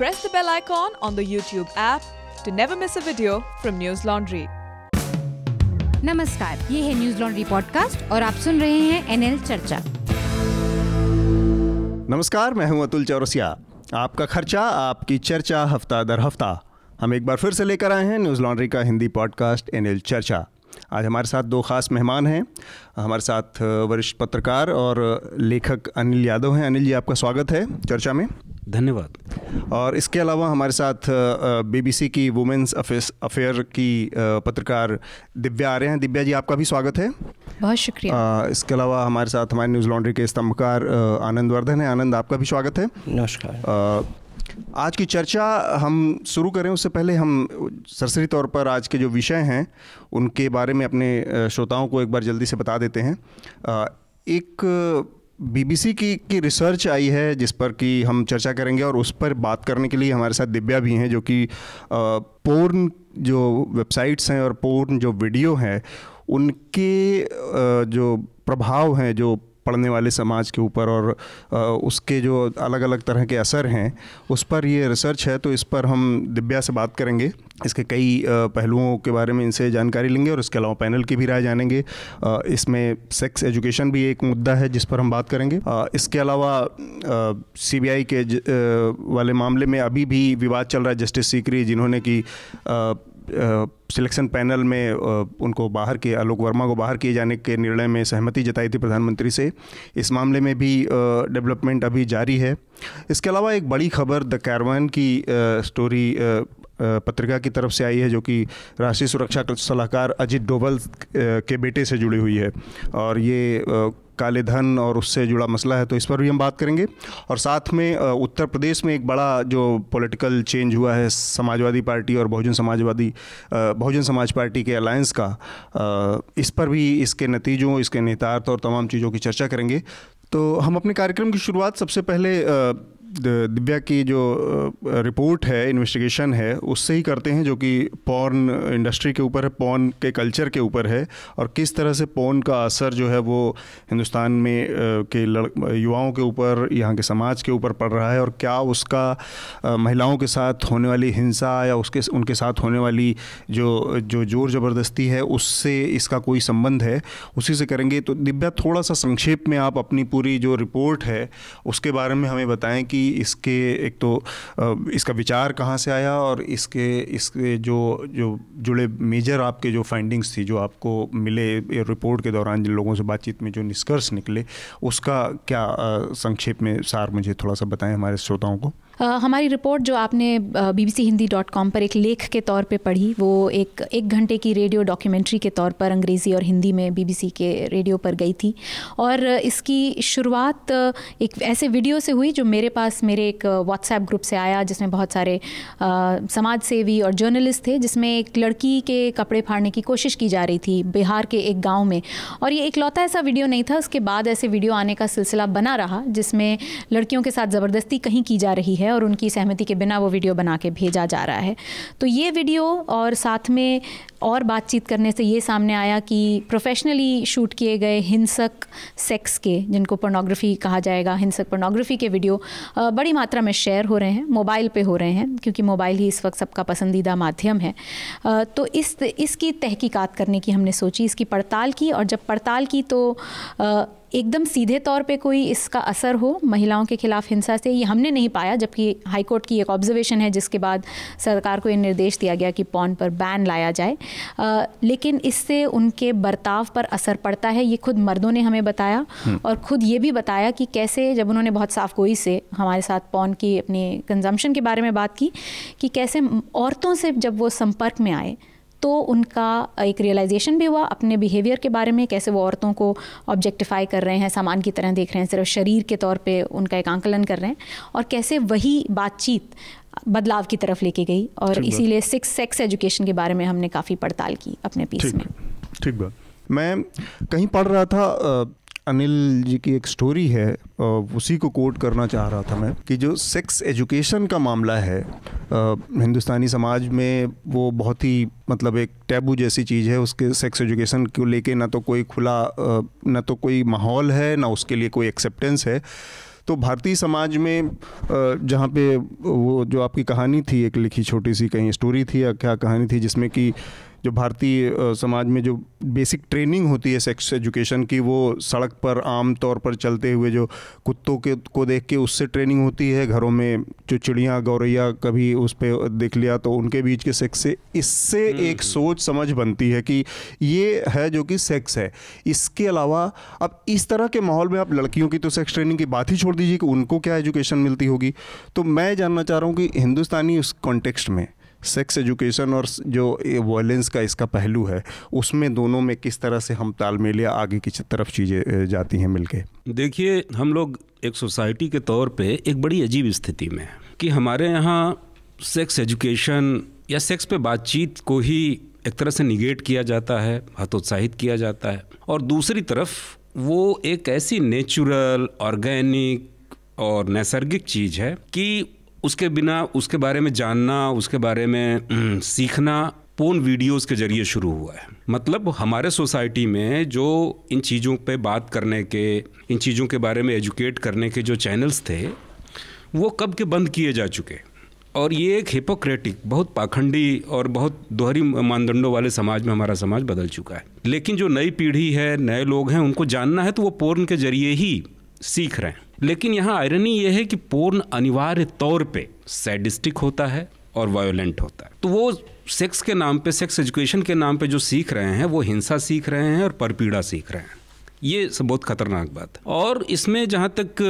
press the bell icon on the YouTube app to never miss a video from News Laundry. नमस्कार ये है news laundry podcast और आप सुन रहे हैं एनएल चर्चा नमस्कार मैं हूं अतुल चौरसिया आपका खर्चा आपकी चर्चा हफ्ता दर हफ्ता हम एक बार फिर से लेकर आए हैं न्यूज़ लॉन्ड्री का हिंदी पॉडकास्ट एनएल चर्चा आज हमारे साथ दो खास मेहमान हैं हमारे साथ वरिष्ठ पत्रकार और लेखक अनिल यादव हैं अनिल जी आपका स्वागत है चर्चा में धन्यवाद और इसके अलावा हमारे साथ बीबीसी की वुमेन्स अफेयर की पत्रकार दिव्या आ रहे हैं दिव्या जी आपका भी स्वागत है बहुत शुक्रिया आ, इसके अलावा हमारे साथ हमारे न्यूज़ लॉन्ड्री के स्तंभकार आनंद वर्धन है आनंद आपका भी स्वागत है नमस्कार आज की चर्चा हम शुरू करें उससे पहले हम सरसरी तौर पर आज के जो विषय हैं उनके बारे में अपने श्रोताओं को एक बार जल्दी से बता देते हैं एक बीबीसी की की रिसर्च आई है जिस पर कि हम चर्चा करेंगे और उस पर बात करने के लिए हमारे साथ दिव्या भी हैं जो कि पोर्न जो वेबसाइट्स हैं और पोर्न जो वीडियो हैं उनके जो प्रभाव हैं जो पढ़ने वाले समाज के ऊपर और उसके जो अलग अलग तरह के असर हैं उस पर ये रिसर्च है तो इस पर हम दिव्या से बात करेंगे इसके कई पहलुओं के बारे में इनसे जानकारी लेंगे और इसके अलावा पैनल की भी राय जानेंगे इसमें सेक्स एजुकेशन भी एक मुद्दा है जिस पर हम बात करेंगे इसके अलावा सीबीआई के वाले मामले में अभी भी विवाद चल रहा है जस्टिस सीकरी जिन्होंने कि सिलेक्शन पैनल में उनको बाहर किए आलोक वर्मा को बाहर किए जाने के निर्णय में सहमति जताई थी प्रधानमंत्री से इस मामले में भी डेवलपमेंट अभी जारी है इसके अलावा एक बड़ी खबर द कैरवान की स्टोरी पत्रिका की तरफ से आई है जो कि राष्ट्रीय सुरक्षा सलाहकार अजीत डोबल के बेटे से जुड़ी हुई है और ये काले धन और उससे जुड़ा मसला है तो इस पर भी हम बात करेंगे और साथ में उत्तर प्रदेश में एक बड़ा जो पॉलिटिकल चेंज हुआ है समाजवादी पार्टी और बहुजन समाजवादी बहुजन समाज पार्टी के अलायंस का इस पर भी इसके नतीजों इसके नेतार्थ और तमाम चीज़ों की चर्चा करेंगे तो हम अपने कार्यक्रम की शुरुआत सबसे पहले दिव्या की जो रिपोर्ट है इन्वेस्टिगेशन है उससे ही करते हैं जो कि पॉर्न इंडस्ट्री के ऊपर है पॉर्न के कल्चर के ऊपर है और किस तरह से पॉर्न का असर जो है वो हिंदुस्तान में के लड़ युवाओं के ऊपर यहाँ के समाज के ऊपर पड़ रहा है और क्या उसका महिलाओं के साथ होने वाली हिंसा या उसके उनके साथ होने वाली जो जो जोर ज़बरदस्ती है उससे इसका कोई संबंध है उसी से करेंगे तो दिव्या थोड़ा सा संक्षेप में आप अपनी पूरी जो रिपोर्ट है उसके बारे में हमें बताएं कि इसके एक तो इसका विचार कहाँ से आया और इसके इसके जो जो जुड़े मेजर आपके जो फाइंडिंग्स थी जो आपको मिले रिपोर्ट के दौरान जिन लोगों से बातचीत में जो निष्कर्ष निकले उसका क्या संक्षेप में सार मुझे थोड़ा सा बताएं हमारे श्रोताओं को हमारी रिपोर्ट जो आपने बीबीसी हिंदी डॉट कॉम पर एक लेख के तौर पे पढ़ी वो एक एक घंटे की रेडियो डॉक्यूमेंट्री के तौर पर अंग्रेज़ी और हिंदी में बीबीसी के रेडियो पर गई थी और इसकी शुरुआत एक ऐसे वीडियो से हुई जो मेरे पास मेरे एक व्हाट्सएप ग्रुप से आया जिसमें बहुत सारे समाज सेवी और जर्नलिस्ट थे जिसमें एक लड़की के कपड़े फाड़ने की कोशिश की जा रही थी बिहार के एक गाँव में और ये इकलौता ऐसा वीडियो नहीं था उसके बाद ऐसे वीडियो आने का सिलसिला बना रहा जिसमें लड़कियों के साथ ज़बरदस्ती कहीं की जा रही है है और उनकी सहमति के बिना वो वीडियो बना के भेजा जा रहा है तो ये वीडियो और साथ में और बातचीत करने से ये सामने आया कि प्रोफेशनली शूट किए गए हिंसक सेक्स के जिनको पोर्नोग्राफी कहा जाएगा हिंसक पोर्नोग्राफी के वीडियो बड़ी मात्रा में शेयर हो रहे हैं मोबाइल पे हो रहे हैं क्योंकि मोबाइल ही इस वक्त सबका पसंदीदा माध्यम है तो इस इसकी तहकीकात करने की हमने सोची इसकी पड़ताल की और जब पड़ताल की तो एकदम सीधे तौर पे कोई इसका असर हो महिलाओं के खिलाफ हिंसा से ये हमने नहीं पाया जबकि हाईकोर्ट की एक ऑब्जर्वेशन है जिसके बाद सरकार को ये निर्देश दिया गया कि पौन पर बैन लाया जाए आ, लेकिन इससे उनके बर्ताव पर असर पड़ता है ये खुद मर्दों ने हमें बताया हम्म। और ख़ुद ये भी बताया कि कैसे जब उन्होंने बहुत साफ गोई से हमारे साथ पौन की अपने कंजम्पशन के बारे में बात की कि कैसे औरतों से जब वो संपर्क में आए तो उनका एक रियलाइजेशन भी हुआ अपने बिहेवियर के बारे में कैसे वो औरतों को ऑब्जेक्टिफाई कर रहे हैं सामान की तरह देख रहे हैं सिर्फ शरीर के तौर पे उनका एक आंकलन कर रहे हैं और कैसे वही बातचीत बदलाव की तरफ लेके गई और इसीलिए सिक्स सेक्स एजुकेशन के बारे में हमने काफ़ी पड़ताल की अपने पीस में ठीक बात मैं कहीं पढ़ रहा था अनिल जी की एक स्टोरी है उसी को कोट करना चाह रहा था मैं कि जो सेक्स एजुकेशन का मामला है हिंदुस्तानी समाज में वो बहुत ही मतलब एक टैबू जैसी चीज़ है उसके सेक्स एजुकेशन को लेके ना तो कोई खुला ना तो कोई माहौल है ना उसके लिए कोई एक्सेप्टेंस है तो भारतीय समाज में जहाँ पे वो जो आपकी कहानी थी एक लिखी छोटी सी कहीं स्टोरी थी या क्या कहानी थी जिसमें कि जो भारतीय समाज में जो बेसिक ट्रेनिंग होती है सेक्स एजुकेशन की वो सड़क पर आम तौर पर चलते हुए जो कुत्तों के को देख के उससे ट्रेनिंग होती है घरों में जो चिड़िया गौरैया कभी उस पर देख लिया तो उनके बीच के सेक्स से इससे हम्म। एक सोच समझ बनती है कि ये है जो कि सेक्स है इसके अलावा अब इस तरह के माहौल में आप लड़कियों की तो सेक्स ट्रेनिंग की बात ही छोड़ दीजिए कि उनको क्या एजुकेशन मिलती होगी तो मैं जानना चाह रहा हूँ कि हिंदुस्तानी उस कॉन्टेक्स्ट में सेक्स एजुकेशन और जो वायलेंस का इसका पहलू है उसमें दोनों में किस तरह से हम तालमेल या आगे की तरफ चीज़ें जाती हैं मिलके देखिए हम लोग एक सोसाइटी के तौर पे एक बड़ी अजीब स्थिति में है कि हमारे यहाँ सेक्स एजुकेशन या सेक्स पे बातचीत को ही एक तरह से निगेट किया जाता है हतोत्साहित किया जाता है और दूसरी तरफ वो एक ऐसी नेचुरल ऑर्गेनिक और नैसर्गिक चीज़ है कि उसके बिना उसके बारे में जानना उसके बारे में हम्म, सीखना पोन वीडियोस के जरिए शुरू हुआ है मतलब हमारे सोसाइटी में जो इन चीज़ों पे बात करने के इन चीज़ों के बारे में एजुकेट करने के जो चैनल्स थे वो कब के बंद किए जा चुके और ये एक हिपोक्रेटिक बहुत पाखंडी और बहुत दोहरी मानदंडों वाले समाज में हमारा समाज बदल चुका है लेकिन जो नई पीढ़ी है नए लोग हैं उनको जानना है तो वो पोर्न के जरिए ही सीख रहे हैं लेकिन यहाँ आयरनी यह है कि पोर्न अनिवार्य तौर पे सैडिस्टिक होता है और वायोलेंट होता है तो वो सेक्स के नाम पे सेक्स एजुकेशन के नाम पे जो सीख रहे हैं वो हिंसा सीख रहे हैं और परपीड़ा सीख रहे हैं ये सब बहुत खतरनाक बात है और इसमें जहाँ तक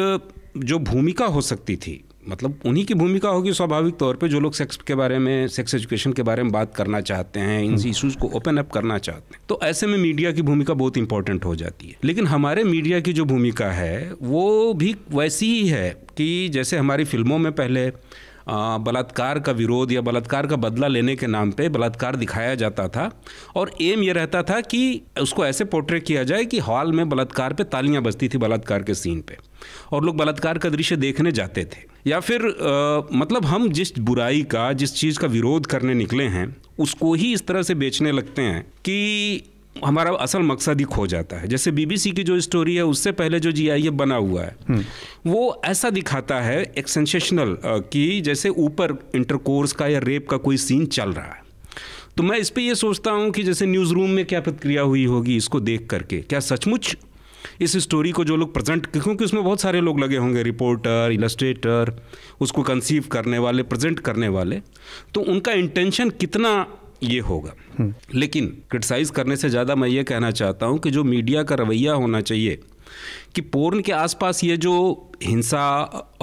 जो भूमिका हो सकती थी मतलब उन्हीं की भूमिका होगी स्वाभाविक तौर पे जो लोग सेक्स के बारे में सेक्स एजुकेशन के बारे में बात करना चाहते हैं इन इशूज़ हम्म। को ओपन अप करना चाहते हैं तो ऐसे में मीडिया की भूमिका बहुत इंपॉर्टेंट हो जाती है लेकिन हमारे मीडिया की जो भूमिका है वो भी वैसी ही है कि जैसे हमारी फिल्मों में पहले बलात्कार का विरोध या बलात्कार का बदला लेने के नाम पे बलात्कार दिखाया जाता था और एम ये रहता था कि उसको ऐसे पोर्ट्रेट किया जाए कि हॉल में बलात्कार पे तालियां बजती थी बलात्कार के सीन पे और लोग बलात्कार का दृश्य देखने जाते थे या फिर आ, मतलब हम जिस बुराई का जिस चीज़ का विरोध करने निकले हैं उसको ही इस तरह से बेचने लगते हैं कि हमारा असल मकसद ही खो जाता है जैसे बीबीसी की जो स्टोरी है उससे पहले जो जी बना हुआ है हम्म। वो ऐसा दिखाता है एक सेंसेशनल कि जैसे ऊपर इंटरकोर्स का या रेप का कोई सीन चल रहा है तो मैं इस पर यह सोचता हूँ कि जैसे न्यूज़ रूम में क्या प्रतिक्रिया हुई होगी इसको देख करके क्या सचमुच इस स्टोरी को जो लोग प्रेजेंट क्योंकि उसमें बहुत सारे लोग लगे होंगे रिपोर्टर इलस्ट्रेटर उसको कंसीव करने वाले प्रेजेंट करने वाले तो उनका इंटेंशन कितना ये होगा हम्म। लेकिन क्रिटिसाइज़ करने से ज़्यादा मैं ये कहना चाहता हूँ कि जो मीडिया का रवैया होना चाहिए कि पोर्न के आसपास ये जो हिंसा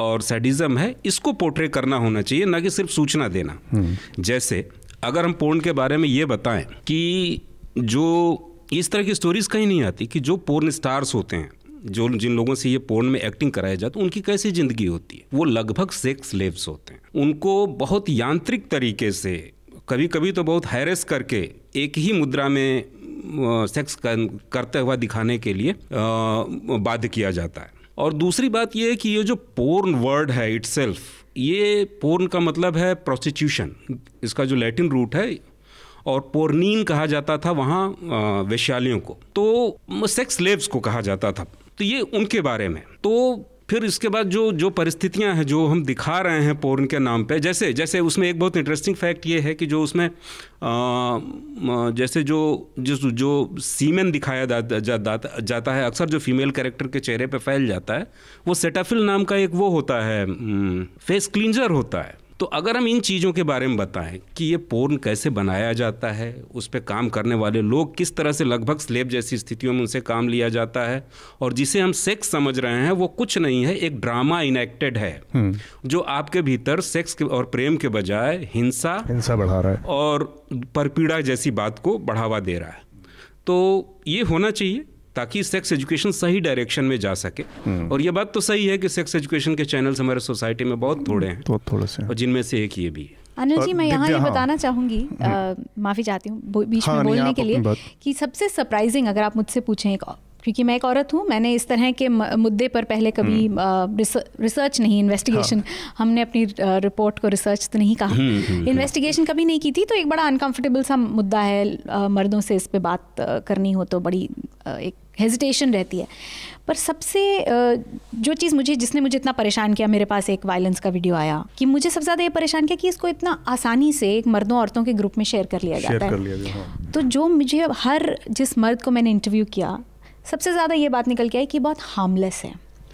और सेडिज़्म है इसको पोर्ट्रे करना होना चाहिए ना कि सिर्फ सूचना देना हम्म। जैसे अगर हम पोर्न के बारे में ये बताएं कि जो इस तरह की स्टोरीज कहीं नहीं आती कि जो पोर्न स्टार्स होते हैं जो जिन लोगों से ये पोर्न में एक्टिंग कराया जाता है उनकी कैसी जिंदगी होती है वो लगभग सेक्स लेव्स होते हैं उनको बहुत यांत्रिक तरीके से कभी कभी तो बहुत हैरेस करके एक ही मुद्रा में सेक्स कर, करता हुआ दिखाने के लिए बाध्य किया जाता है और दूसरी बात यह है कि ये जो पोर्न वर्ड है इट्सल्फ ये पोर्न का मतलब है प्रोस्टिट्यूशन इसका जो लैटिन रूट है और पोर्नीन कहा जाता था वहाँ वैश्यालियों को तो सेक्स लेब्स को कहा जाता था तो ये उनके बारे में तो फिर इसके बाद जो जो परिस्थितियां हैं जो हम दिखा रहे हैं पोर्न के नाम पे जैसे जैसे उसमें एक बहुत इंटरेस्टिंग फैक्ट ये है कि जो उसमें आ, जैसे जो जिस जो सीमेन दिखाया जा, जा, जा, जाता है अक्सर जो फीमेल कैरेक्टर के चेहरे पे फैल जाता है वो सेटाफिल नाम का एक वो होता है फेस क्लींजर होता है तो अगर हम इन चीज़ों के बारे में बताएं कि ये पोर्न कैसे बनाया जाता है उस पर काम करने वाले लोग किस तरह से लगभग स्लेब जैसी स्थितियों में उनसे काम लिया जाता है और जिसे हम सेक्स समझ रहे हैं वो कुछ नहीं है एक ड्रामा इनेक्टेड है हम्म। जो आपके भीतर सेक्स और प्रेम के बजाय हिंसा हिंसा बढ़ा रहा है और परपीड़ा जैसी बात को बढ़ावा दे रहा है तो ये होना चाहिए ताकि सेक्स एजुकेशन सही डायरेक्शन में जा सके हम्म। और यह बात तो सही है कि सेक्स एजुकेशन के चैनल्स हमारे सोसाइटी में बहुत थोड़े हैं बहुत थोड़े से और जिनमें से एक ये भी है अनिल जी मैं यहाँ ये हाँ। बताना चाहूंगी हम्म। माफ़ी चाहती हूँ बीच हाँ, में बोलने के लिए कि सबसे सरप्राइजिंग अगर आप मुझसे पूछें एक क्योंकि मैं एक औरत हूँ मैंने इस तरह के मुद्दे पर पहले कभी हम्म। रिसर्च नहीं इन्वेस्टिगेशन हाँ। हमने अपनी रिपोर्ट को रिसर्च तो नहीं कहा इन्वेस्टिगेशन कभी नहीं की थी तो एक बड़ा अनकंफर्टेबल सा मुद्दा है मर्दों से इस पर बात करनी हो तो बड़ी एक हेजिटेशन रहती है पर सबसे जो चीज़ मुझे जिसने मुझे इतना परेशान किया मेरे पास एक वायलेंस का वीडियो आया कि मुझे सबसे ज़्यादा ये परेशान किया कि इसको इतना आसानी से एक मर्दों औरतों के ग्रुप में शेयर कर लिया जाता है लिया हाँ। तो जो मुझे हर जिस मर्द को मैंने इंटरव्यू किया सबसे ज़्यादा ये बात निकल के आई कि बहुत हार्मलेस है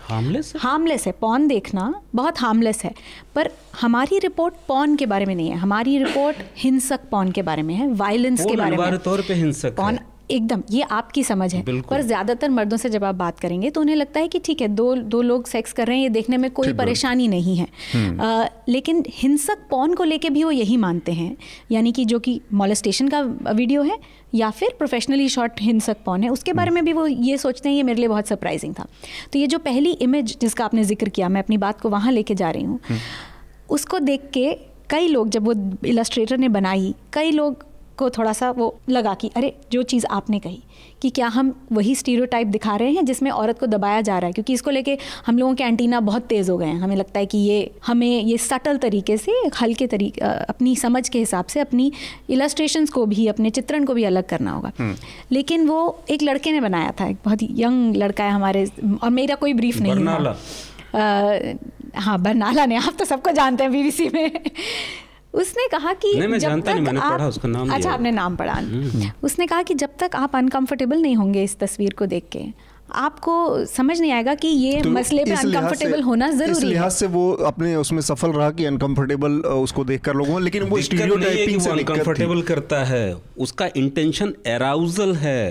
हार्मलेस है हार्मलेस है पौन देखना बहुत हार्मलेस है पर हमारी रिपोर्ट पौन के बारे में नहीं है हमारी रिपोर्ट हिंसक पौन के बारे में है वायलेंस के बारे में तौर पे हिंसक एकदम ये आपकी समझ है पर ज्यादातर मर्दों से जब आप बात करेंगे तो उन्हें लगता है कि ठीक है दो दो लोग सेक्स कर रहे हैं ये देखने में कोई परेशानी नहीं है आ, हम्म। लेकिन हिंसक पौन को लेके भी वो यही मानते हैं यानी कि जो कि मॉलेस्टेशन का वीडियो है या फिर प्रोफेशनली शॉर्ट हिंसक पौन है उसके बारे हम्म। में भी वो ये सोचते हैं ये मेरे लिए बहुत सरप्राइजिंग था तो ये जो पहली इमेज जिसका आपने जिक्र किया मैं अपनी बात को वहाँ लेके जा रही हूँ हम्म। उसको देख के कई लोग जब वो इलस्ट्रेटर ने बनाई कई लोग को थोड़ा सा वो लगा कि अरे जो चीज़ आपने कही कि क्या हम वही स्टीरियोटाइप दिखा रहे हैं जिसमें औरत को दबाया जा रहा है क्योंकि इसको लेके हम लोगों के एंटीना बहुत तेज़ हो गए हैं हमें लगता है कि ये हमें ये सटल तरीके से हल्के तरीके अपनी समझ के हिसाब से अपनी इलस्ट्रेशंस को भी अपने चित्रण को भी अलग करना होगा हम्म। लेकिन वो एक लड़के ने बनाया था एक बहुत यंग लड़का है हमारे और मेरा कोई ब्रीफ नहीं हाँ बरनाला ने आप तो सबको जानते हैं बीबीसी में उसने कहा कि नहीं, मैं जब जानता तक नहीं, मैंने आप, पढ़ा उसका नाम अच्छा आपने नाम पढ़ा हम्म। उसने कहा कि जब तक आप अनकंफर्टेबल नहीं होंगे इस तस्वीर को देख के आपको समझ नहीं आएगा कि ये तो मसले पे अनकंफर्टेबल होना जरूरी इस लिहाज से वो अपने उसमें सफल रहा कि अनकंफर्टेबल उसको देखकर लोगों लेकिन वो स्टीरियोटाइपिंग से अनकंफर्टेबल करता है उसका इंटेंशन एराउजल है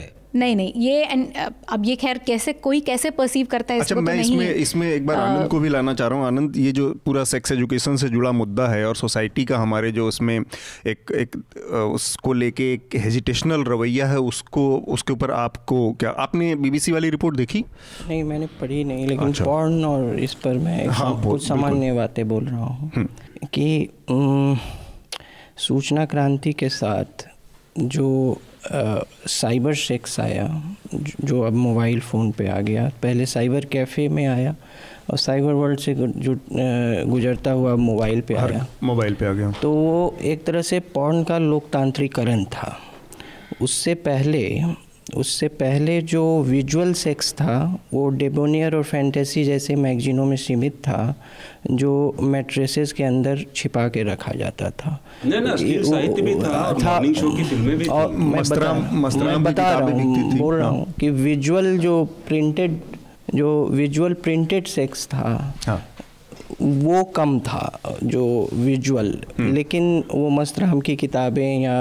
नहीं नहीं ये uh, अब ये खैर कैसे कोई कैसे परसीव करता है अच्छा तो मैं इसमें इसमें एक बार uh, आनंद को भी लाना चाह रहा हूँ आनंद ये जो पूरा सेक्स एजुकेशन से जुड़ा मुद्दा है और सोसाइटी का हमारे जो उसमें एक एक uh, उसको लेके एक हेजिटेशनल रवैया है उसको उसके ऊपर आपको क्या आपने बीबीसी वाली रिपोर्ट देखी नहीं मैंने पढ़ी नहीं लेकिन पॉर्न अच्छा। और इस पर मैं हाँ, कुछ सामान्य बातें बोल रहा हूँ हम्म। कि सूचना क्रांति के साथ जो साइबर सेक्स आया जो अब मोबाइल फ़ोन पे आ गया पहले साइबर कैफ़े में आया और साइबर वर्ल्ड से जो गुजरता हुआ मोबाइल पे आया मोबाइल पे आ गया तो वो एक तरह से पौन का लोकतांत्रिकरण था उससे पहले उससे पहले जो विजुअल सेक्स था वो डेबोनियर और फैंटेसी जैसे मैगजीनों में सीमित था जो मेट्रेसेस के अंदर छिपा के रखा जाता था साहित्य भी था, था और शो की फिल्में भी और मैं बता, मैं बता रहा हूँ बोल रहा हूँ कि विजुअल जो प्रिंटेड जो विजुअल प्रिंटेड सेक्स था हाँ। वो कम था जो विजुअल हम्म। लेकिन वो मस्त राम की किताबें या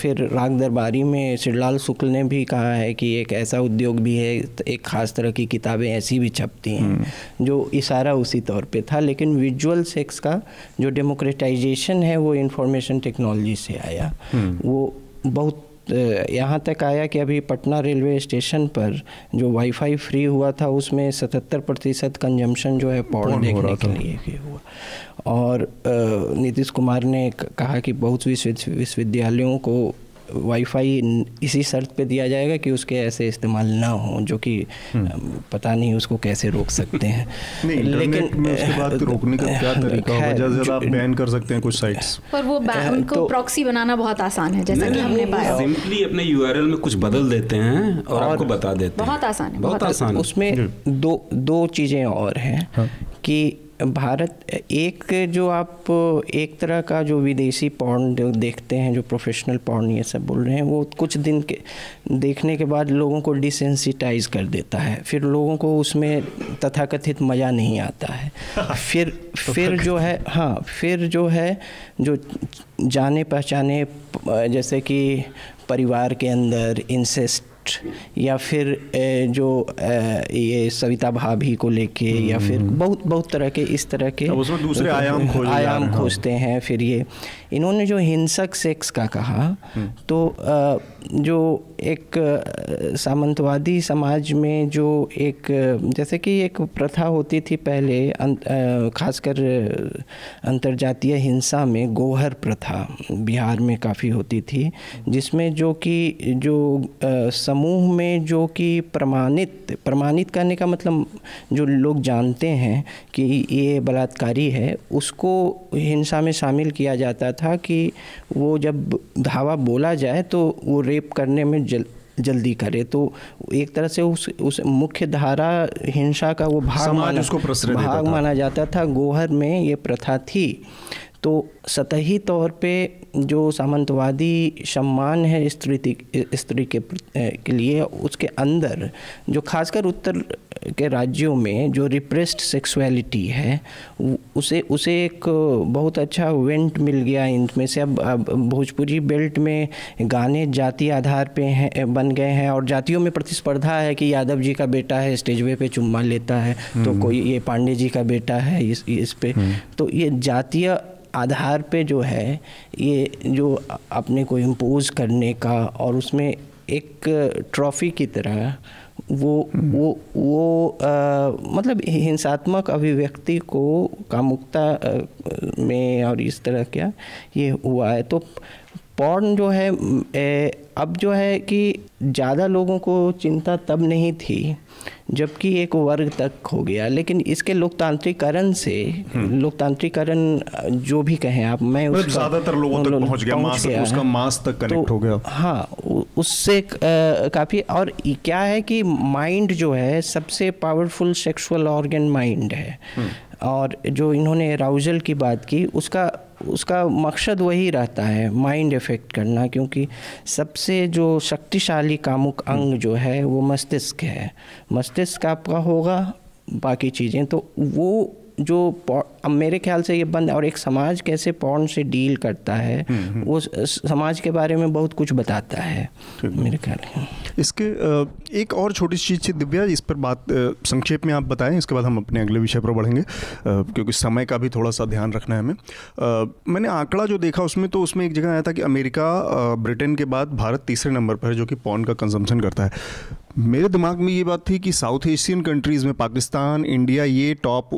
फिर राग दरबारी में श्रीलाल शुक्ल ने भी कहा है कि एक ऐसा उद्योग भी है एक ख़ास तरह की किताबें ऐसी भी छपती हैं हम्म। जो इशारा उसी तौर पे था लेकिन विजुअल सेक्स का जो डेमोक्रेटाइजेशन है वो इंफॉर्मेशन टेक्नोलॉजी से आया हम्म। वो बहुत यहाँ तक आया कि अभी पटना रेलवे स्टेशन पर जो वाईफाई फ्री हुआ था उसमें 77 प्रतिशत कंजम्पशन जो है पौड़ देखने के लिए हुआ और नीतीश कुमार ने कहा कि बहुत विश्वविद्यालयों को वाईफाई इसी शर्त पे दिया जाएगा कि उसके ऐसे इस्तेमाल ना हो जो कि हम्म। पता नहीं उसको कैसे रोक सकते हैं नहीं, लेकिन में उसके बाद तो रोकने का क्या तरीका होगा ज़्यादा आप बैन कर सकते हैं कुछ साइट्स पर वो उनको तो, प्रॉक्सी बनाना बहुत आसान है जैसा कि हमने पाया सिंपली अपने यूआरएल में कुछ बदल देते हैं और, आपको बता देते हैं बहुत आसान है बहुत आसान उसमें हम्म। दो दो चीज़ें और हैं हाँ। कि भारत एक जो आप एक तरह का जो विदेशी पौन जो देखते हैं जो प्रोफेशनल पौन ये सब बोल रहे हैं वो कुछ दिन के देखने के बाद लोगों को डिसेंसिटाइज कर देता है फिर लोगों को उसमें तथाकथित मज़ा नहीं आता है तो फिर फिर जो है हाँ फिर जो है जो जाने पहचाने जैसे कि परिवार के अंदर इंसेस्ट एक्ट या फिर जो ये सविता भाभी को लेके या फिर हम्म। बहुत बहुत तरह के इस तरह के उसमें दूसरे आयाम खोजते हैं फिर ये इन्होंने जो हिंसक सेक्स का कहा हम्म। तो जो एक सामंतवादी समाज में जो एक जैसे कि एक प्रथा होती थी पहले अं, खासकर अंतर जातीय हिंसा में गोहर प्रथा बिहार में काफ़ी होती थी जिसमें जो कि जो समूह में जो कि प्रमाणित प्रमाणित करने का मतलब जो लोग जानते हैं कि ये बलात्कारी है उसको हिंसा में शामिल किया जाता था था कि वो जब धावा बोला जाए तो वो रेप करने में जल जल्दी करे तो एक तरह से उस उस मुख्य धारा हिंसा का वो भाग माना उसको भाग माना जाता था गोहर में ये प्रथा थी तो सतही तौर पे जो सामंतवादी सम्मान है स्त्री स्त्री के के लिए उसके अंदर जो खासकर उत्तर के राज्यों में जो रिप्रेस्ड सेक्सुअलिटी है उसे उसे एक बहुत अच्छा वेंट मिल गया इनमें से अब अब भोजपुरी बेल्ट में गाने जाति आधार पे हैं बन गए हैं और जातियों में प्रतिस्पर्धा है कि यादव जी का बेटा है स्टेजवे पे चुम्मा लेता है तो हम्म। कोई ये पांडे जी का बेटा है इस इस पे हम्म। तो ये जातीय आधार पे जो है ये जो अपने को इम्पोज करने का और उसमें एक ट्रॉफ़ी की तरह वो हम्म। वो वो आ, मतलब हिंसात्मक अभिव्यक्ति को कामुकता में और इस तरह क्या ये हुआ है तो पॉर्न जो है अब जो है कि ज़्यादा लोगों को चिंता तब नहीं थी जबकि एक वर्ग तक हो गया लेकिन इसके लोकतांत्रिकरण से हम्म। लोकतांत्रिकरण जो भी कहें आप मैं मतलब ज़्यादातर लोगों तक पहुंच, पहुंच गया मास गया उसका मास तक कनेक्ट तो, हो गया हाँ उससे काफ़ी और क्या है कि माइंड जो है सबसे पावरफुल सेक्सुअल ऑर्गन माइंड है हम्म। और जो इन्होंने राउजल की बात की उसका उसका मकसद वही रहता है माइंड इफ़ेक्ट करना क्योंकि सबसे जो शक्तिशाली कामुक अंग हम्म। जो है वो मस्तिष्क है मस्तिष्क आपका होगा बाकी चीज़ें तो वो जो मेरे ख्याल से ये बंद और एक समाज कैसे पौन से डील करता है हम्म, हम्म। वो समाज के बारे में बहुत कुछ बताता है मेरे ख्याल इसके एक और छोटी सी चीज़ दिव्या इस पर बात संक्षेप में आप बताएं इसके बाद हम अपने अगले विषय पर बढ़ेंगे क्योंकि समय का भी थोड़ा सा ध्यान रखना है हमें मैंने आंकड़ा जो देखा उसमें तो उसमें एक जगह आया था कि अमेरिका ब्रिटेन के बाद भारत तीसरे नंबर पर है जो कि पॉन का कंजम्पन करता है मेरे दिमाग में ये बात थी कि साउथ एशियन कंट्रीज़ में पाकिस्तान इंडिया ये टॉप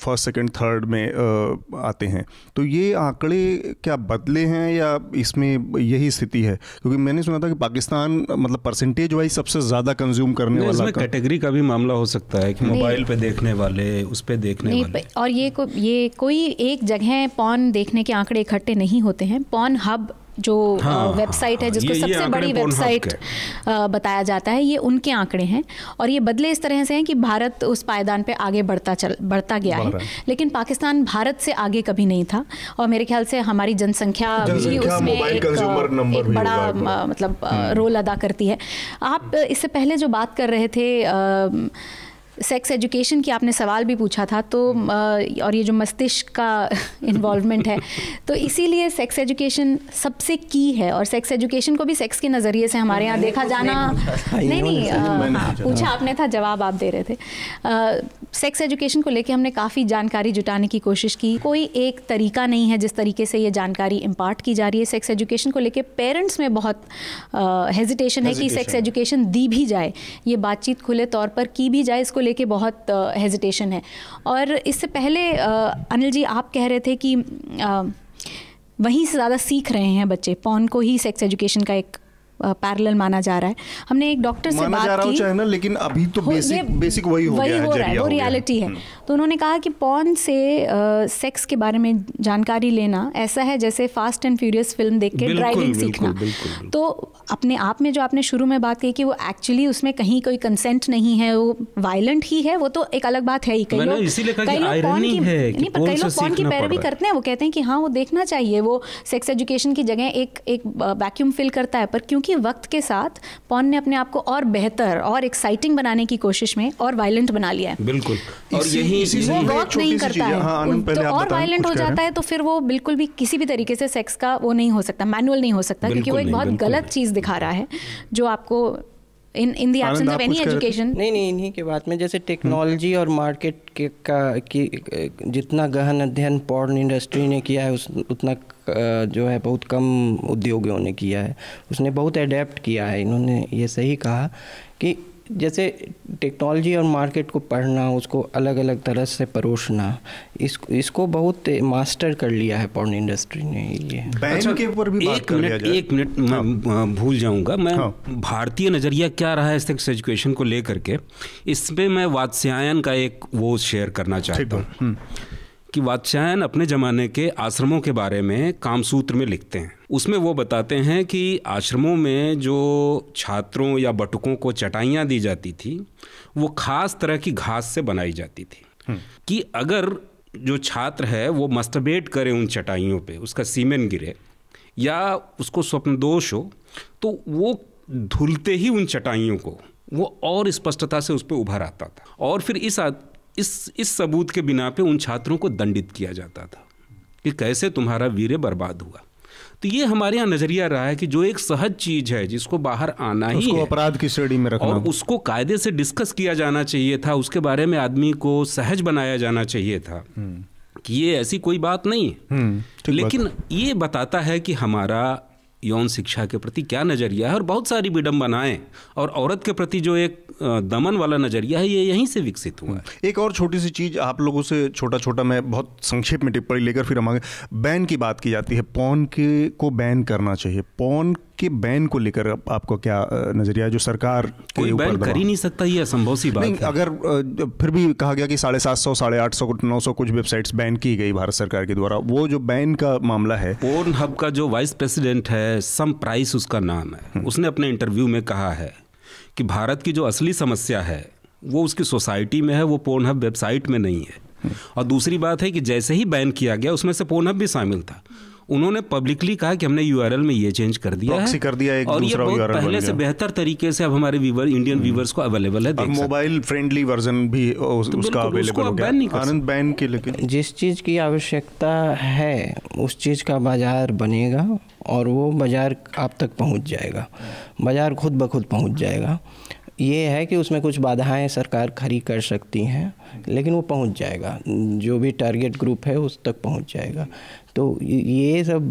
फर्स्ट सेकंड थर्ड में आ, आते हैं तो ये आंकड़े क्या बदले हैं या इसमें यही स्थिति है क्योंकि मैंने सुना था कि पाकिस्तान मतलब परसेंटेज वाइज सबसे ज़्यादा कंज्यूम करने वाला कैटेगरी का भी मामला हो सकता है कि मोबाइल पर देखने वाले उस पर देखने वाले और ये को, ये कोई एक जगह पौन देखने के आंकड़े इकट्ठे नहीं होते हैं पौन हब जो हाँ, वेबसाइट हाँ, है हाँ, जिसको ये, सबसे ये बड़ी वेबसाइट बताया जाता है ये उनके आंकड़े हैं और ये बदले इस तरह से हैं कि भारत उस पायदान पे आगे बढ़ता चल बढ़ता गया है लेकिन पाकिस्तान भारत से आगे कभी नहीं था और मेरे ख्याल से हमारी जनसंख्या भी उसमें एक, एक बड़ा मतलब रोल हम्म। अदा करती है आप इससे पहले जो बात कर रहे थे सेक्स एजुकेशन की आपने सवाल भी पूछा था तो हम्म। और ये जो मस्तिष्क का इन्वॉल्वमेंट है तो इसीलिए सेक्स एजुकेशन सबसे की है और सेक्स एजुकेशन को भी सेक्स के नज़रिए से हमारे यहाँ देखा जाना नहीं नहीं, पूछा आपने था जवाब आप दे रहे थे सेक्स एजुकेशन को लेके हमने काफ़ी जानकारी जुटाने की कोशिश की कोई एक तरीका नहीं है जिस तरीके से ये जानकारी इम्पार्ट की जा रही है सेक्स एजुकेशन को लेके पेरेंट्स में बहुत हेजिटेशन है कि सेक्स एजुकेशन दी भी जाए ये बातचीत खुले तौर पर की भी जाए इसको लेके बहुत हेजिटेशन है और इससे पहले अनिल जी आप कह रहे थे कि वहीं से ज़्यादा सीख रहे हैं बच्चे पौन को ही सेक्स एजुकेशन का एक पैरेलल माना जा रहा है हमने एक डॉक्टर से बात की चाहे ना लेकिन अभी तो बेसिक बेसिक वही हो वही गया हो है वो रियलिटी है हम्म। तो उन्होंने कहा कि पॉन से सेक्स के बारे में जानकारी लेना ऐसा है जैसे फास्ट एंड फ्यूरियस फिल्म देख के ड्राइविंग सीखना तो अपने आप में जो आपने शुरू में बात की कि वो एक्चुअली उसमें कहीं कोई कंसेंट नहीं है वो वायलेंट ही है वो तो एक अलग बात है ही कई लोग कई लोग पॉन की नहीं पर कई लोग पॉन की पैरवी करते हैं वो कहते हैं कि हाँ वो देखना चाहिए वो सेक्स एजुकेशन की जगह एक एक वैक्यूम फिल करता है पर क्योंकि लेकिन वक्त के साथ पॉन ने अपने आप को और बेहतर और एक्साइटिंग बनाने की कोशिश में और वायलेंट बना लिया है बिल्कुल और यही वो वर्क नहीं करता है तो और वायलेंट हो जाता है तो फिर वो बिल्कुल भी किसी भी तरीके से सेक्स का वो नहीं हो सकता मैनुअल नहीं हो सकता क्योंकि वो एक बहुत गलत चीज़ दिखा रहा है जो आपको in in the absence of any education नहीं नहीं इन्हीं के बाद में जैसे टेक्नोलॉजी और मार्केट के का की जितना गहन अध्ययन पॉर्न इंडस्ट्री ने किया है उस उतना जो है बहुत कम उद्योगियों ने किया है उसने बहुत अडेप्ट किया है इन्होंने ये सही कहा कि जैसे टेक्नोलॉजी और मार्केट को पढ़ना उसको अलग अलग तरह से परोसना इस इसको बहुत मास्टर कर लिया है पॉर्न इंडस्ट्री ने ये अच्छा, के ऊपर भी एक मिनट एक मिनट मैं हाँ। भूल जाऊंगा मैं हाँ। भारतीय नज़रिया क्या रहा है इस सेक्स एजुकेशन को लेकर के इसमें मैं वात्स्यायन का एक वो शेयर करना चाहता हूँ हम्म। कि वात्स्यायन अपने ज़माने के आश्रमों के बारे में कामसूत्र में लिखते हैं उसमें वो बताते हैं कि आश्रमों में जो छात्रों या बटुकों को चटाइयाँ दी जाती थी वो खास तरह की घास से बनाई जाती थी हम्म। कि अगर जो छात्र है वो मस्टबेट करे उन चटाइयों पे उसका सीमेन गिरे या उसको स्वप्नदोष हो तो वो धुलते ही उन चटाइयों को वो और स्पष्टता से उस पर उभर आता था और फिर इस इस इस सबूत के बिना पे उन छात्रों को दंडित किया जाता था कि कैसे तुम्हारा वीर बर्बाद हुआ तो ये हमारे यहाँ नजरिया रहा है कि जो एक सहज चीज है जिसको बाहर आना ही उसको अपराध की श्रेणी में रखना और उसको कायदे से डिस्कस किया जाना चाहिए था उसके बारे में आदमी को सहज बनाया जाना चाहिए था हम्म। कि ये ऐसी कोई बात नहीं है हम्म, लेकिन बात। ये बताता है कि हमारा यौन शिक्षा के प्रति क्या नज़रिया है और बहुत सारी विडम्बनाएं और औरत के प्रति जो एक दमन वाला नज़रिया है ये यहीं से विकसित हुआ है एक और छोटी सी चीज़ आप लोगों से छोटा छोटा मैं बहुत संक्षेप में टिप्पणी लेकर फिर हम आगे बैन की बात की जाती है पौन के को बैन करना चाहिए पौन के बैन को लेकर आपको क्या नजरिया जो सरकार कोई बैन कर ही नहीं सकता ये असंभव सी बात नहीं, है। अगर फिर भी कहा गया कि साढ़े सात सौ साढ़े आठ सौ नौ सौ कुछ वेबसाइट्स बैन की गई भारत सरकार के द्वारा वो जो बैन का मामला है पोर्न हब का जो वाइस प्रेसिडेंट है सम प्राइस उसका नाम है हम्म। उसने अपने इंटरव्यू में कहा है कि भारत की जो असली समस्या है वो उसकी सोसाइटी में है वो पोर्न हब वेबसाइट में नहीं है हम्म। और दूसरी बात है कि जैसे ही बैन किया गया उसमें से हब भी शामिल था उन्होंने पब्लिकली कहा कि हमने यूआरएल में ये चेंज कर दिया है कर दिया एक और ये बहुत पहले से बेहतर तरीके से अब हमारे वीवर इंडियन वीवर्स को अवेलेबल है मोबाइल फ्रेंडली वर्जन भी तो उसका अवेलेबल हो गया आनंद बैन के जिस चीज़ की आवश्यकता है उस चीज़ का बाजार बनेगा और वो बाज़ार आप तक पहुंच जाएगा बाज़ार खुद ब खुद पहुँच जाएगा ये है कि उसमें कुछ बाधाएं सरकार खड़ी कर सकती हैं लेकिन वो पहुंच जाएगा जो भी टारगेट ग्रुप है उस तक पहुंच जाएगा तो ये सब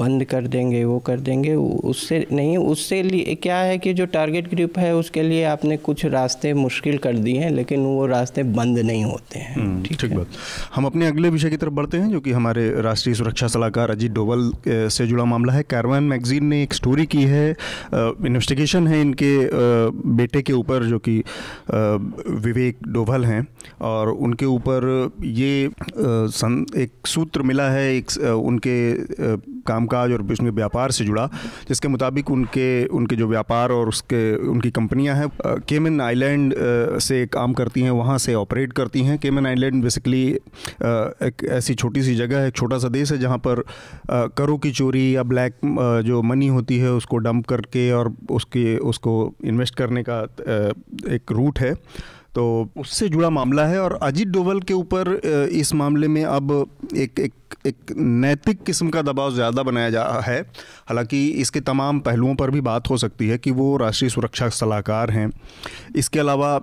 बंद कर देंगे वो कर देंगे उससे नहीं उससे लिए क्या है कि जो टारगेट ग्रुप है उसके लिए आपने कुछ रास्ते मुश्किल कर दिए हैं लेकिन वो रास्ते बंद नहीं होते हैं हम्म, ठीक बात हम अपने अगले विषय की तरफ बढ़ते हैं जो कि हमारे राष्ट्रीय सुरक्षा सलाहकार अजीत डोवल से जुड़ा मामला है कैरवान मैगजीन ने एक स्टोरी की है इन्वेस्टिगेशन है इनके बेटे के ऊपर जो कि विवेक डोभल हैं और उनके ऊपर ये एक सूत्र मिला है है एक उनके कामकाज और उसमें व्यापार से जुड़ा जिसके मुताबिक उनके उनके जो व्यापार और उसके उनकी कंपनियां हैं केमन आइलैंड से काम करती हैं वहाँ से ऑपरेट करती हैं केमन आइलैंड बेसिकली एक ऐसी छोटी सी जगह है एक छोटा सा देश है जहाँ पर करों की चोरी या ब्लैक जो मनी होती है उसको डंप करके और उसके उसको इन्वेस्ट करने का एक रूट है तो उससे जुड़ा मामला है और अजीत डोवल के ऊपर इस मामले में अब एक एक एक नैतिक किस्म का दबाव ज़्यादा बनाया जा रहा है हालांकि इसके तमाम पहलुओं पर भी बात हो सकती है कि वो राष्ट्रीय सुरक्षा सलाहकार हैं इसके अलावा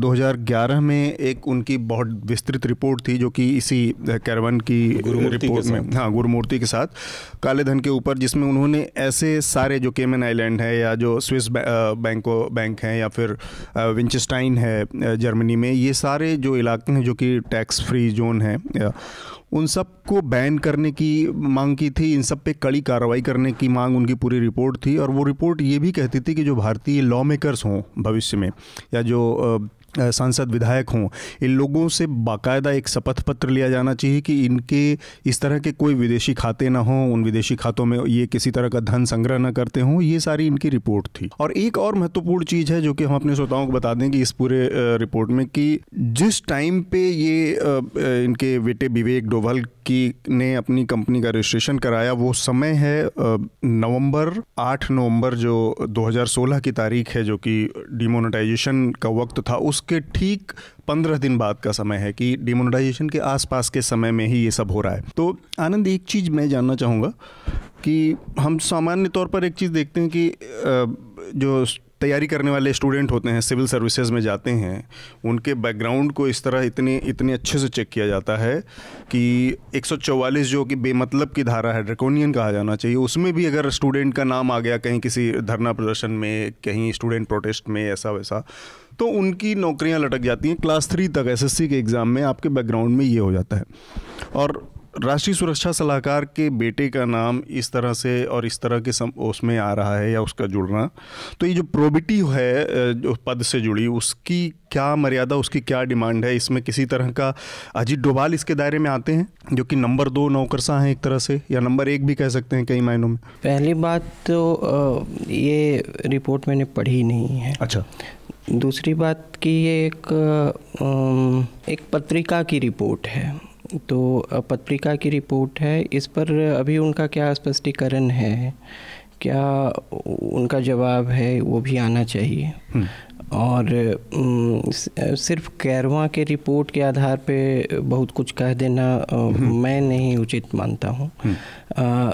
2011 में एक उनकी बहुत विस्तृत रिपोर्ट थी जो कि इसी कैरवन की रिपोर्ट में हाँ गुरुमूर्ति के साथ काले धन के ऊपर जिसमें उन्होंने ऐसे सारे जो केमन आइलैंड है या जो स्विस बैंको बैंक हैं या फिर विंचस्टाइन है जर्मनी में ये सारे जो इलाके हैं जो कि टैक्स फ्री जोन हैं उन सब को बैन करने की मांग की थी इन सब पे कड़ी कार्रवाई करने की मांग उनकी पूरी रिपोर्ट थी और वो रिपोर्ट ये भी कहती थी कि जो भारतीय लॉ मेकर्स हों भविष्य में या जो सांसद विधायक हों इन लोगों से बाकायदा एक शपथ पत्र लिया जाना चाहिए कि इनके इस तरह के कोई विदेशी खाते ना हों उन विदेशी खातों में ये किसी तरह का धन संग्रह ना करते हों ये सारी इनकी रिपोर्ट थी और एक और महत्वपूर्ण चीज़ है जो कि हम अपने श्रोताओं को बता दें कि इस पूरे रिपोर्ट में कि जिस टाइम पे ये इनके बेटे विवेक डोभाल की ने अपनी कंपनी का रजिस्ट्रेशन कराया वो समय है नवंबर आठ नवंबर जो 2016 की तारीख है जो कि डिमोनेटाइजेशन का वक्त था उसके ठीक पंद्रह दिन बाद का समय है कि डिमोनेटाइजेशन के आसपास के समय में ही ये सब हो रहा है तो आनंद एक चीज़ मैं जानना चाहूँगा कि हम सामान्य तौर पर एक चीज़ देखते हैं कि जो तैयारी करने वाले स्टूडेंट होते हैं सिविल सर्विसेज में जाते हैं उनके बैकग्राउंड को इस तरह इतने इतने अच्छे से चेक किया जाता है कि 144 जो कि बेमतलब की धारा है ड्रेकोनियन कहा जाना चाहिए उसमें भी अगर स्टूडेंट का नाम आ गया कहीं किसी धरना प्रदर्शन में कहीं स्टूडेंट प्रोटेस्ट में ऐसा वैसा तो उनकी नौकरियां लटक जाती हैं क्लास थ्री तक एसएससी के एग्ज़ाम में आपके बैकग्राउंड में ये हो जाता है और राष्ट्रीय सुरक्षा सलाहकार के बेटे का नाम इस तरह से और इस तरह के सम उसमें आ रहा है या उसका जुड़ना तो ये जो प्रोबिटी है जो पद से जुड़ी उसकी क्या मर्यादा उसकी क्या डिमांड है इसमें किसी तरह का अजीत डोभाल इसके दायरे में आते हैं जो कि नंबर दो नौकरसा हैं एक तरह से या नंबर एक भी कह सकते हैं कई मायनों में पहली बात तो ये रिपोर्ट मैंने पढ़ी नहीं है अच्छा दूसरी बात कि ये एक एक पत्रिका की रिपोर्ट है तो पत्रिका की रिपोर्ट है इस पर अभी उनका क्या स्पष्टीकरण है क्या उनका जवाब है वो भी आना चाहिए हम्म। और सिर्फ कैरवा के रिपोर्ट के आधार पे बहुत कुछ कह देना हम्म। मैं नहीं उचित मानता हूँ हम्म।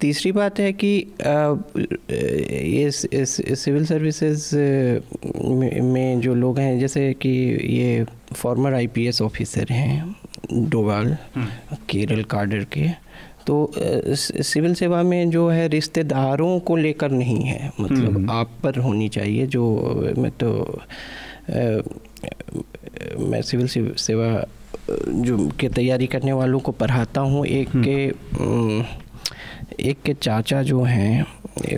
तीसरी बात है कि ये सिविल सर्विसेज में जो लोग हैं जैसे कि ये फॉर्मर आईपीएस ऑफिसर हैं डोवाल हम्म। केरल कार्डर के तो सिविल सेवा में जो है रिश्तेदारों को लेकर नहीं है मतलब हम्म। आप पर होनी चाहिए जो मैं तो मैं सिविल सेवा जो के तैयारी करने वालों को पढ़ाता हूँ एक हम्म। के एक के चाचा जो हैं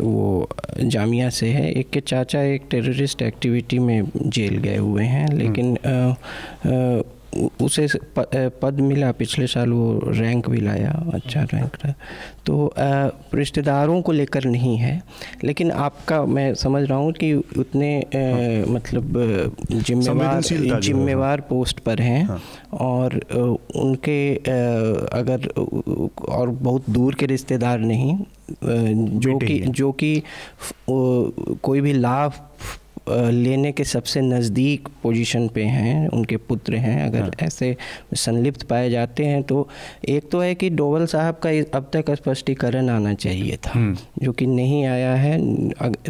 वो जामिया से है एक के चाचा एक टेररिस्ट एक्टिविटी में जेल गए हुए हैं लेकिन आ, आ, उसे पद मिला पिछले साल वो रैंक भी लाया अच्छा रैंक रहा तो रिश्तेदारों को लेकर नहीं है लेकिन आपका मैं समझ रहा हूँ कि उतने हाँ। मतलब जिम्मेवार जिम्मेवार पोस्ट पर हैं हाँ। और उनके अगर और बहुत दूर के रिश्तेदार नहीं जो कि जो कि कोई भी लाभ लेने के सबसे नज़दीक पोजीशन पे हैं उनके पुत्र हैं अगर हाँ। ऐसे संलिप्त पाए जाते हैं तो एक तो है कि डोवल साहब का अब तक स्पष्टीकरण आना चाहिए था हम्म। जो कि नहीं आया है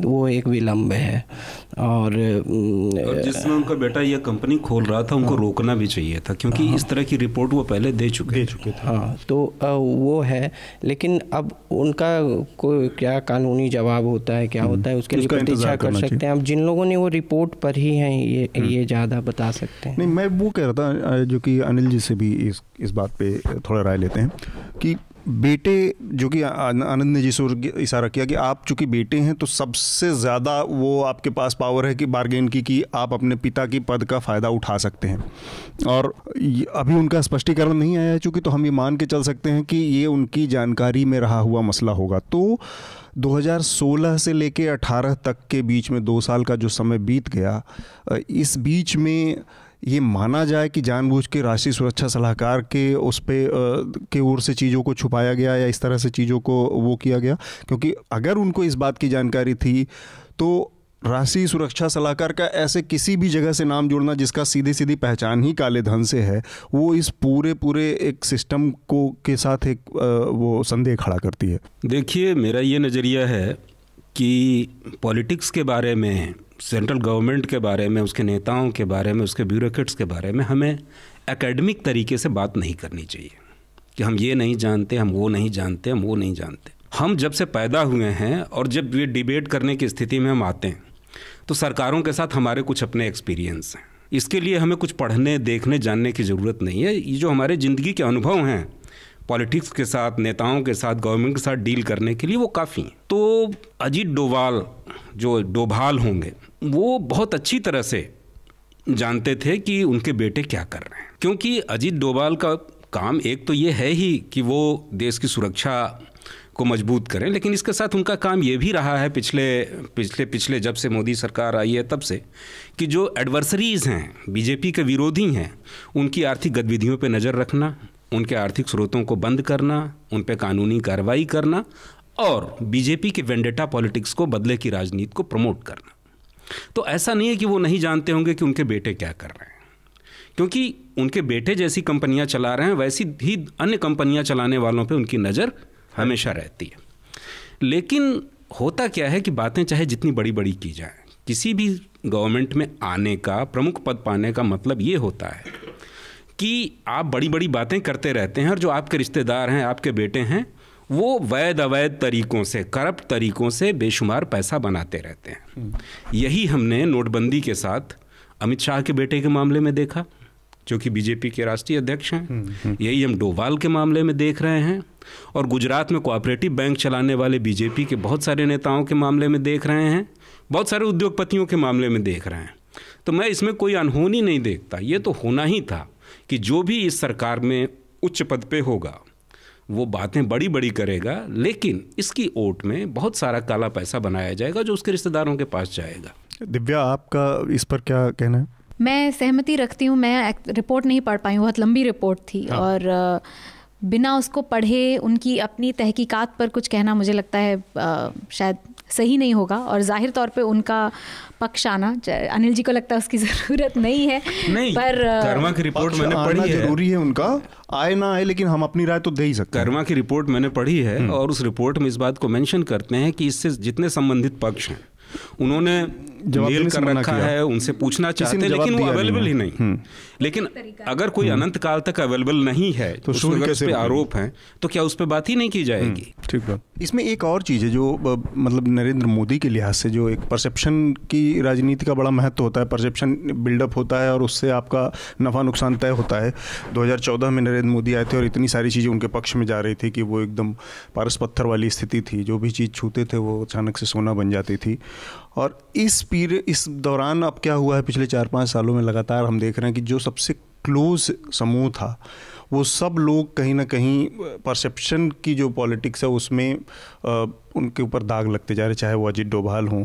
वो एक विलंब है और, और जिसमें उनका बेटा यह कंपनी खोल रहा था उनको हाँ। रोकना भी चाहिए था क्योंकि हाँ। इस तरह की रिपोर्ट वो पहले दे चुके दे चुके थे हाँ तो वो है लेकिन अब उनका कोई क्या कानूनी जवाब होता है क्या हम्म। होता है उसके लिए प्रतीक्षा कर सकते हैं अब जिन लोगों ने वो रिपोर्ट पर ही हैं ये हम्म। ये ज़्यादा बता सकते हैं नहीं मैं वो कह रहा था जो कि अनिल जी से भी इस इस बात पे थोड़ा राय लेते हैं कि बेटे जो कि आनंद ने जिस ओर इशारा किया कि आप चूंकि बेटे हैं तो सबसे ज़्यादा वो आपके पास पावर है कि बार्गेन की कि आप अपने पिता की पद का फ़ायदा उठा सकते हैं और अभी उनका स्पष्टीकरण नहीं आया है चूँकि तो हम ये मान के चल सकते हैं कि ये उनकी जानकारी में रहा हुआ मसला होगा तो 2016 से लेकर 18 तक के बीच में दो साल का जो समय बीत गया इस बीच में ये माना जाए कि जानबूझ के राष्ट्रीय सुरक्षा सलाहकार के उस पर के ओर से चीज़ों को छुपाया गया या इस तरह से चीज़ों को वो किया गया क्योंकि अगर उनको इस बात की जानकारी थी तो राष्ट्रीय सुरक्षा सलाहकार का ऐसे किसी भी जगह से नाम जोड़ना जिसका सीधी सीधी पहचान ही काले धन से है वो इस पूरे पूरे एक सिस्टम को के साथ एक वो संदेह खड़ा करती है देखिए मेरा ये नज़रिया है कि पॉलिटिक्स के बारे में सेंट्रल गवर्नमेंट के बारे में उसके नेताओं के बारे में उसके ब्यूरोक्रेट्स के बारे में हमें एकेडमिक तरीके से बात नहीं करनी चाहिए कि हम ये नहीं जानते हम वो नहीं जानते हम वो नहीं जानते हम जब से पैदा हुए हैं और जब ये डिबेट करने की स्थिति में हम आते हैं तो सरकारों के साथ हमारे कुछ अपने एक्सपीरियंस हैं इसके लिए हमें कुछ पढ़ने देखने जानने की ज़रूरत नहीं है ये जो हमारे ज़िंदगी के अनुभव हैं पॉलिटिक्स के साथ नेताओं के साथ गवर्नमेंट के साथ डील करने के लिए वो काफ़ी हैं तो अजीत डोभाल जो डोभाल होंगे वो बहुत अच्छी तरह से जानते थे कि उनके बेटे क्या कर रहे हैं क्योंकि अजीत डोभाल का काम एक तो ये है ही कि वो देश की सुरक्षा को मजबूत करें लेकिन इसके साथ उनका काम ये भी रहा है पिछले पिछले पिछले जब से मोदी सरकार आई है तब से कि जो एडवर्सरीज़ हैं बीजेपी के विरोधी हैं उनकी आर्थिक गतिविधियों पर नज़र रखना उनके आर्थिक स्रोतों को बंद करना उन पर कानूनी कार्रवाई करना और बीजेपी के वेंडेटा पॉलिटिक्स को बदले की राजनीति को प्रमोट करना तो ऐसा नहीं है कि वो नहीं जानते होंगे कि उनके बेटे क्या कर रहे हैं क्योंकि उनके बेटे जैसी कंपनियां चला रहे हैं वैसी ही अन्य कंपनियां चलाने वालों पे उनकी नज़र हमेशा रहती है लेकिन होता क्या है कि बातें चाहे जितनी बड़ी बड़ी की जाएं किसी भी गवर्नमेंट में आने का प्रमुख पद पाने का मतलब ये होता है कि आप बड़ी बड़ी बातें करते रहते हैं और जो आपके रिश्तेदार हैं आपके बेटे हैं वो वैध अवैध तरीकों से करप्ट तरीकों से बेशुमार पैसा बनाते रहते हैं हम्म। यही हमने नोटबंदी के साथ अमित शाह के बेटे के मामले में देखा जो कि बीजेपी के राष्ट्रीय अध्यक्ष हैं हम्म, हम्म। यही हम डोवाल के मामले में देख रहे हैं और गुजरात में कोऑपरेटिव बैंक चलाने वाले बीजेपी के बहुत सारे नेताओं के मामले में देख रहे हैं बहुत सारे उद्योगपतियों के मामले में देख रहे हैं तो मैं इसमें कोई अनहोनी नहीं देखता ये तो होना ही था कि जो भी इस सरकार में उच्च पद पे होगा वो बातें बड़ी बड़ी करेगा लेकिन इसकी ओट में बहुत सारा काला पैसा बनाया जाएगा जो उसके रिश्तेदारों के पास जाएगा दिव्या आपका इस पर क्या कहना है मैं सहमति रखती हूँ मैं रिपोर्ट नहीं पढ़ पाई बहुत लंबी रिपोर्ट थी हाँ। और बिना उसको पढ़े उनकी अपनी तहकीकात पर कुछ कहना मुझे लगता है शायद सही नहीं होगा और ज़ाहिर तौर पे उनका पक्ष आना अनिल जी को लगता है उसकी जरूरत नहीं है नहीं पर कर्मा की रिपोर्ट मैंने पढ़ी है जरूरी है उनका आए ना आए लेकिन हम अपनी राय तो दे ही सकते कर्मा की रिपोर्ट मैंने पढ़ी है हम्म। और उस रिपोर्ट में इस बात को मेंशन करते हैं कि इससे जितने संबंधित पक्ष हैं उन्होंने मेल कर रखा है उनसे पूछना चाहते हैं लेकिन वो अवेलेबल ही नहीं हम्म। लेकिन अगर कोई हम्म। अनंत काल तक अवेलेबल नहीं है तो अगर आरोप है तो क्या उस पर बात ही नहीं की हम्म, जाएगी ठीक है इसमें एक और चीज़ है जो मतलब नरेंद्र मोदी के लिहाज से जो एक परसेप्शन की राजनीति का बड़ा महत्व होता है परसेप्शन बिल्डअप होता है और उससे आपका नफ़ा नुकसान तय होता है 2014 में नरेंद्र मोदी आए थे और इतनी सारी चीज़ें उनके पक्ष में जा रही थी कि वो एकदम पारस पत्थर वाली स्थिति थी जो भी चीज़ छूते थे वो अचानक से सोना बन जाती थी और इस पीरियड इस दौरान अब क्या हुआ है पिछले चार पाँच सालों में लगातार हम देख रहे हैं कि जो सबसे क्लोज समूह था वो सब लोग कहीं ना कहीं परसेप्शन की जो पॉलिटिक्स है उसमें आ, उनके ऊपर दाग लगते जा रहे चाहे वो अजीत डोभाल हों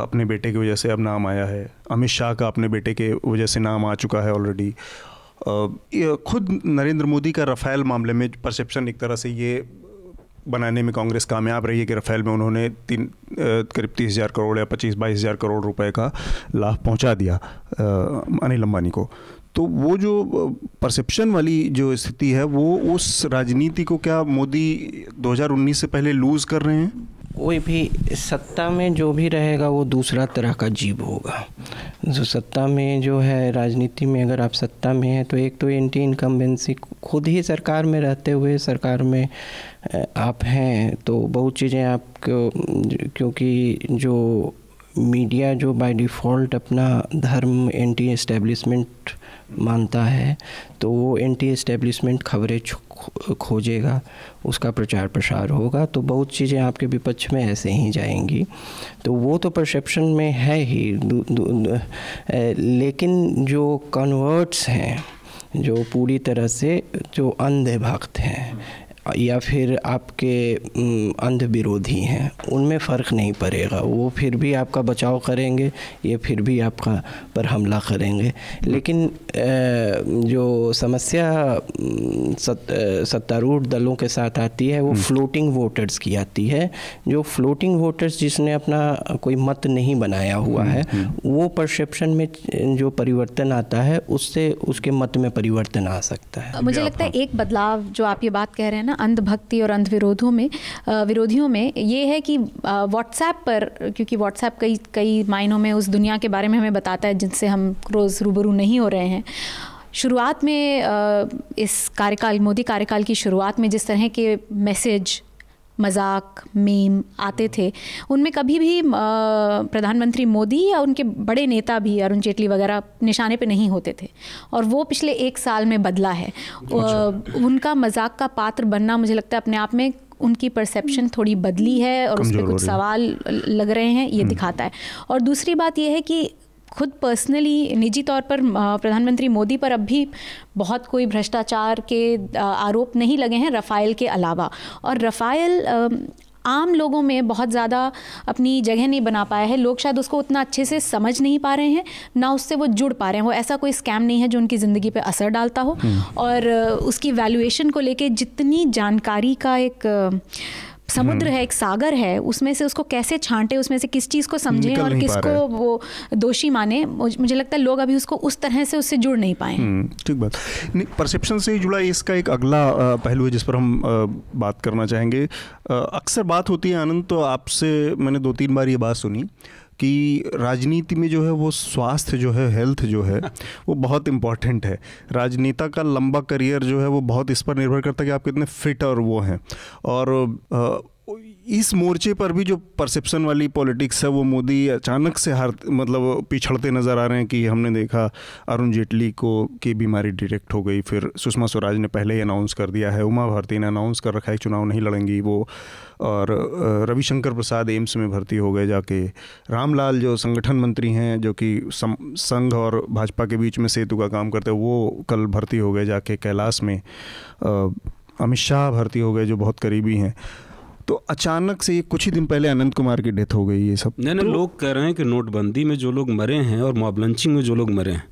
अपने बेटे की वजह से अब नाम आया है अमित शाह का अपने बेटे के वजह से नाम आ चुका है ऑलरेडी खुद नरेंद्र मोदी का रफेल मामले में परसेप्शन एक तरह से ये बनाने में कांग्रेस कामयाब रही है कि रफेल में उन्होंने तीन करीब तीस हज़ार करोड़ या पच्चीस बाईस हज़ार करोड़ रुपए का लाभ पहुंचा दिया अनिल अंबानी को तो वो जो परसेप्शन वाली जो स्थिति है वो उस राजनीति को क्या मोदी 2019 से पहले लूज़ कर रहे हैं कोई भी सत्ता में जो भी रहेगा वो दूसरा तरह का जीव होगा जो सत्ता में जो है राजनीति में अगर आप सत्ता में हैं तो एक तो एंटी इनकम्बेंसी खुद ही सरकार में रहते हुए सरकार में आप हैं तो बहुत चीज़ें आप क्योंकि जो मीडिया जो बाय डिफ़ॉल्ट अपना धर्म एंटी इस्टेब्लिशमेंट मानता है तो वो एंटी इस्टेब्लिशमेंट खबरें खोजेगा उसका प्रचार प्रसार होगा तो बहुत चीज़ें आपके विपक्ष में ऐसे ही जाएंगी तो वो तो परसेप्शन में है ही दु, दु, दु, लेकिन जो कन्वर्ट्स हैं जो पूरी तरह से जो अंधे भक्त हैं या फिर आपके अंध विरोधी हैं उनमें फ़र्क नहीं पड़ेगा वो फिर भी आपका बचाव करेंगे ये फिर भी आपका पर हमला करेंगे लेकिन जो समस्या सत, सत्तारूढ़ दलों के साथ आती है वो फ्लोटिंग हम्म। वोटर्स की आती है जो फ्लोटिंग वोटर्स जिसने अपना कोई मत नहीं बनाया हुआ हम्म, है हम्म। वो परसेप्शन में जो परिवर्तन आता है उससे उसके मत में परिवर्तन आ सकता है मुझे लगता है एक बदलाव जो आप ये बात कह रहे हैं ना अंधभक्ति और अंधविरोधों में विरोधियों में ये है कि व्हाट्सएप पर क्योंकि व्हाट्सएप कई कई मायनों में उस दुनिया के बारे में हमें बताता है जिनसे हम रोज़ रूबरू नहीं हो रहे हैं शुरुआत में इस कार्यकाल मोदी कार्यकाल की शुरुआत में जिस तरह के मैसेज मजाक मीम आते थे उनमें कभी भी प्रधानमंत्री मोदी या उनके बड़े नेता भी अरुण जेटली वगैरह निशाने पे नहीं होते थे और वो पिछले एक साल में बदला है अच्छा। उनका मजाक का पात्र बनना मुझे लगता है अपने आप में उनकी परसेप्शन हम्म। थोड़ी बदली है और उस पर कुछ सवाल लग रहे हैं ये हम्म। दिखाता है और दूसरी बात यह है कि खुद पर्सनली निजी तौर पर प्रधानमंत्री मोदी पर अब भी बहुत कोई भ्रष्टाचार के आरोप नहीं लगे हैं रफ़ाइल के अलावा और रफ़ाइल आम लोगों में बहुत ज़्यादा अपनी जगह नहीं बना पाया है लोग शायद उसको उतना अच्छे से समझ नहीं पा रहे हैं ना उससे वो जुड़ पा रहे हैं वो ऐसा कोई स्कैम नहीं है जो उनकी ज़िंदगी पे असर डालता हो हम्म। और उसकी वैल्यूएशन को लेके जितनी जानकारी का एक समुद्र हम्म। है एक सागर है उसमें से उसको कैसे छांटे उसमें से किस चीज़ को समझें और किसको वो दोषी माने मुझे लगता है लोग अभी उसको उस तरह से उससे जुड़ नहीं पाए हम्म, ठीक बात परसेप्शन से जुड़ा इसका एक अगला पहलू है जिस पर हम बात करना चाहेंगे अक्सर बात होती है आनंद तो आपसे मैंने दो तीन बार ये बात सुनी कि राजनीति में जो है वो स्वास्थ्य जो है हेल्थ जो है वो बहुत इंपॉर्टेंट है राजनेता का लंबा करियर जो है वो बहुत इस पर निर्भर करता है कि आप कितने फिट और वो हैं और इस मोर्चे पर भी जो परसेप्शन वाली पॉलिटिक्स है वो मोदी अचानक से हार मतलब पिछड़ते नज़र आ रहे हैं कि हमने देखा अरुण जेटली को की बीमारी डिटेक्ट हो गई फिर सुषमा स्वराज ने पहले ही अनाउंस कर दिया है उमा भारती ने अनाउंस कर रखा है चुनाव नहीं लड़ेंगी वो और रविशंकर प्रसाद एम्स में भर्ती हो गए जाके रामलाल जो संगठन मंत्री हैं जो कि संघ और भाजपा के बीच में सेतु का काम करते हैं वो कल भर्ती हो गए जाके कैलाश में अमित शाह भर्ती हो गए जो बहुत करीबी हैं तो अचानक से ये कुछ ही दिन पहले अनंत कुमार की डेथ हो गई ये सब नहीं नहीं तो, लोग कह रहे हैं कि नोटबंदी में जो लोग मरे हैं और मॉब लंचिंग में जो लोग मरे हैं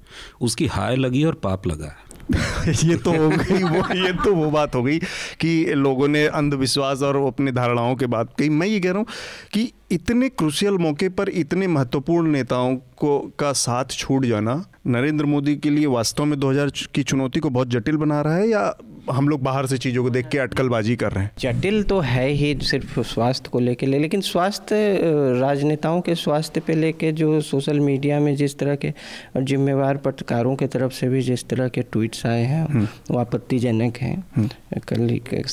उसकी हाय लगी और पाप लगा ये तो हो गई वो ये तो वो बात हो गई कि लोगों ने अंधविश्वास और अपनी धारणाओं के बात कही मैं ये कह रहा हूँ कि इतने क्रुशियल मौके पर इतने महत्वपूर्ण नेताओं को का साथ छूट जाना नरेंद्र मोदी के लिए वास्तव में 2000 की चुनौती को बहुत जटिल बना रहा है या हम लोग बाहर से चीज़ों को देख के अटकलबाजी कर रहे हैं जटिल तो है ही सिर्फ स्वास्थ्य को लेकर ले, लेकिन स्वास्थ्य राजनेताओं के स्वास्थ्य पे लेके जो सोशल मीडिया में जिस तरह के जिम्मेवार पत्रकारों की तरफ से भी जिस तरह के ट्वीट्स आए हैं हम्म। वो आपत्तिजनक हैं हम्म। कल